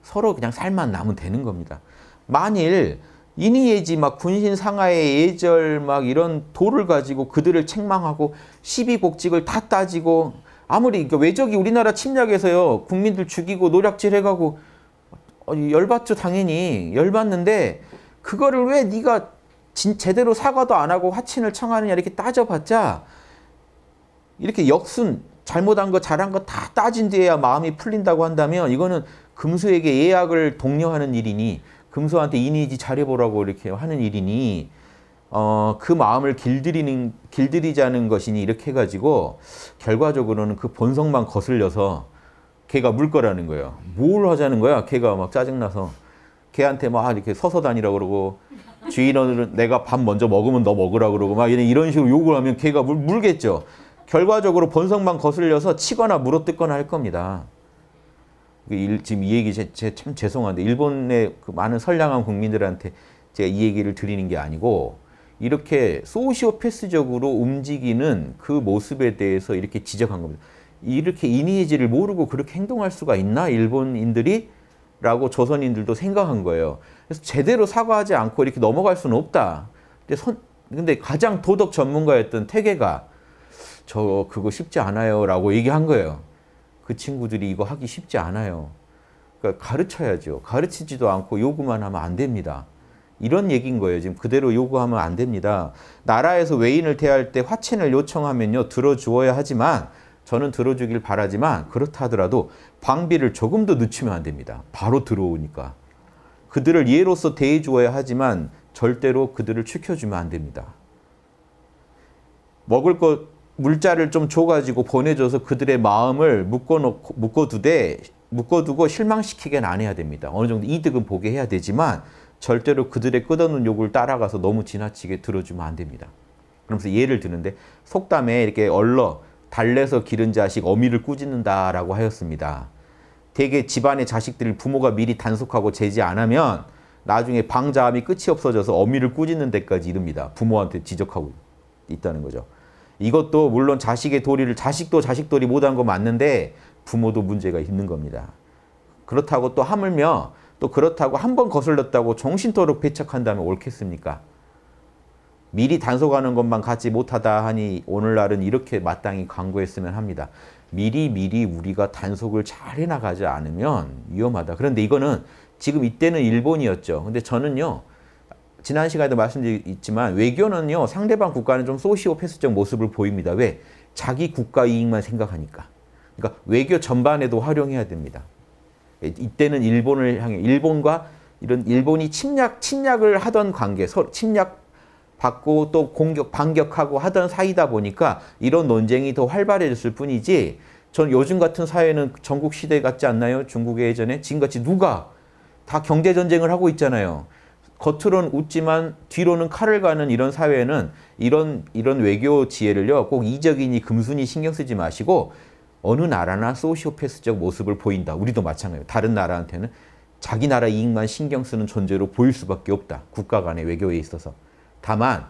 서로 그냥 살만 나면 되는 겁니다. 만일 인이예지 막 군신 상하의 예절 막 이런 도를 가지고 그들을 책망하고 시비곡직을 다 따지고 아무리 그러니까 외적이 우리나라 침략에서요 국민들 죽이고 노략질해가고 어, 열받죠 당연히 열받는데 그거를 왜 네가 진, 제대로 사과도 안 하고 화친을 청하느냐 이렇게 따져봤자 이렇게 역순 잘못한 거 잘한 거 다 따진 뒤에야 마음이 풀린다고 한다면 이거는 금수에게 예약을 독려하는 일이니 금수한테 이니지 잘해보라고 이렇게 하는 일이니 어, 그 마음을 길들이는, 길들이자는 것이니 이렇게 해가지고 결과적으로는 그 본성만 거슬려서 걔가 물 거라는 거예요. 뭘 하자는 거야? 걔가 막 짜증나서 걔한테 막 이렇게 서서 다니라 고 그러고 주인은 내가 밥 먼저 먹으면 너 먹으라 그러고 막 이런, 이런 식으로 욕을 하면 걔가 물, 물겠죠. 결과적으로 본성만 거슬려서 치거나 물어뜯거나 할 겁니다. 그 지금 이 얘기 제참 죄송한데 일본의 그 많은 선량한 국민들한테 제가 이 얘기를 드리는 게 아니고 이렇게 소시오패스적으로 움직이는 그 모습에 대해서 이렇게 지적한 겁니다. 이렇게 이니지를 모르고 그렇게 행동할 수가 있나 일본인들이? 라고 조선인들도 생각한 거예요. 그래서 제대로 사과하지 않고 이렇게 넘어갈 수는 없다. 근데, 선, 근데 가장 도덕 전문가였던 태계가 저 그거 쉽지 않아요 라고 얘기한 거예요. 그 친구들이 이거 하기 쉽지 않아요. 그러니까 가르쳐야죠. 가르치지도 않고 요구만 하면 안 됩니다. 이런 얘기인 거예요. 지금 그대로 요구하면 안 됩니다. 나라에서 외인을 대할 때 화친을 요청하면요. 들어주어야 하지만 저는 들어주길 바라지만 그렇다 하더라도 방비를 조금더 늦추면 안 됩니다. 바로 들어오니까. 그들을 예로서 대해주어야 하지만 절대로 그들을 축켜주면안 됩니다. 먹을 것 물자를 좀 줘가지고 보내줘서 그들의 마음을 묶어놓고 묶어두되 묶어두고 실망시키게는 안 해야 됩니다. 어느 정도 이득은 보게 해야 되지만 절대로 그들의 끄없는 욕을 따라가서 너무 지나치게 들어주면 안 됩니다. 그러면서 예를 드는데 속담에 이렇게 얼러 달래서 기른 자식 어미를 꾸짖는다라고 하였습니다. 대개 집안의 자식들을 부모가 미리 단속하고 제지 안 하면 나중에 방자함이 끝이 없어져서 어미를 꾸짖는 데까지 이릅니다. 부모한테 지적하고 있다는 거죠. 이것도 물론 자식의 도리를 자식도 자식 도리 못한 거 맞는데 부모도 문제가 있는 겁니다. 그렇다고 또 하물며 또 그렇다고 한 번 거슬렸다고 정신토록 배척한다면 옳겠습니까? 미리 단속하는 것만 갖지 못하다 하니 오늘날은 이렇게 마땅히 강구했으면 합니다. 미리 미리 우리가 단속을 잘 해나가지 않으면 위험하다. 그런데 이거는 지금 이때는 일본이었죠. 근데 저는요. 지난 시간에도 말씀드렸지만 외교는요 상대방 국가는 좀 소시오패스적 모습을 보입니다. 왜? 자기 국가 이익만 생각하니까. 그러니까 외교 전반에도 활용해야 됩니다. 예, 이때는 일본을 향해 일본과 이런 일본이 침략 침략을 하던 관계, 서로 침략 받고 또 공격 반격하고 하던 사이다 보니까 이런 논쟁이 더 활발해졌을 뿐이지 전 요즘 같은 사회는 전국 시대 같지 않나요? 중국 예전에 지금같이 누가 다 경제 전쟁을 하고 있잖아요. 겉으론 웃지만 뒤로는 칼을 가는 이런 사회에는 이런 이런 외교 지혜를요 꼭 이적이니 금순이 신경 쓰지 마시고 어느 나라나 소시오패스적 모습을 보인다. 우리도 마찬가지예요. 다른 나라한테는 자기 나라 이익만 신경 쓰는 존재로 보일 수밖에 없다. 국가 간의 외교에 있어서. 다만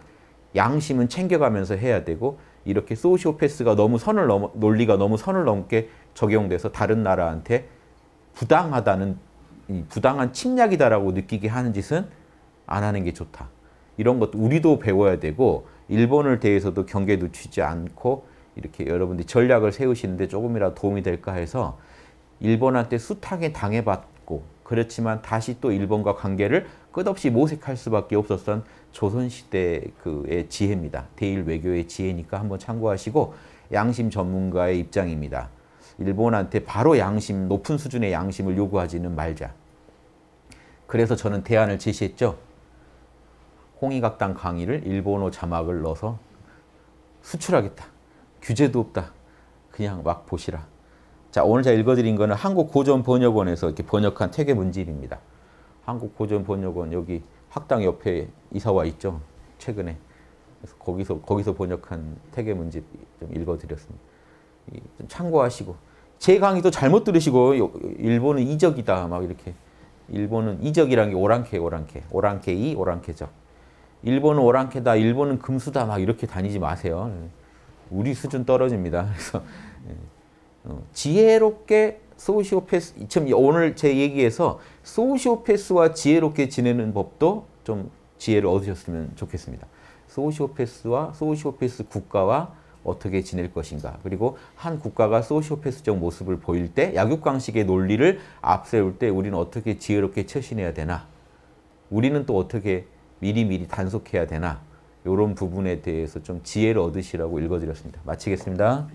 양심은 챙겨가면서 해야 되고 이렇게 소시오패스가 너무 선을 넘어 논리가 너무 선을 넘게 적용돼서 다른 나라한테 부당하다는 부당한 침략이다라고 느끼게 하는 짓은 안 하는 게 좋다. 이런 것도 우리도 배워야 되고 일본을 대해서도 경계 놓치지 않고 이렇게 여러분들이 전략을 세우시는데 조금이라도 도움이 될까 해서 일본한테 숱하게 당해봤고 그렇지만 다시 또 일본과 관계를 끝없이 모색할 수밖에 없었던 조선시대 그의 지혜입니다. 대일 외교의 지혜니까 한번 참고하시고 양심 전문가의 입장입니다. 일본한테 바로 양심, 높은 수준의 양심을 요구하지는 말자. 그래서 저는 대안을 제시했죠. 홍의각당 강의를 일본어 자막을 넣어서 수출하겠다. 규제도 없다. 그냥 막 보시라. 자, 오늘 제가 읽어드린 거는 한국고전번역원에서 이렇게 번역한 퇴계 문집입니다. 한국고전번역원 여기 학당 옆에 이사와 있죠. 최근에. 그래서 거기서, 거기서 번역한 퇴계 문집 좀 읽어드렸습니다. 좀 참고하시고. 제 강의도 잘못 들으시고, 일본은 이적이다. 막 이렇게. 일본은 이적이라는 게 오랑캐, 오랑캐. 오랑캐이, 오랑캐적. 일본은 오랑캐다, 일본은 금수다 막 이렇게 다니지 마세요. 우리 수준 떨어집니다. 그래서 예. 어, 지혜롭게 소시오패스, 지금 오늘 제 얘기에서 소시오패스와 지혜롭게 지내는 법도 좀 지혜를 얻으셨으면 좋겠습니다. 소시오패스와 소시오패스 국가와 어떻게 지낼 것인가 그리고 한 국가가 소시오패스적 모습을 보일 때 약육강식의 논리를 앞세울 때 우리는 어떻게 지혜롭게 처신해야 되나 우리는 또 어떻게 미리미리 단속해야 되나 이런 부분에 대해서 좀 지혜를 얻으시라고 읽어드렸습니다. 마치겠습니다.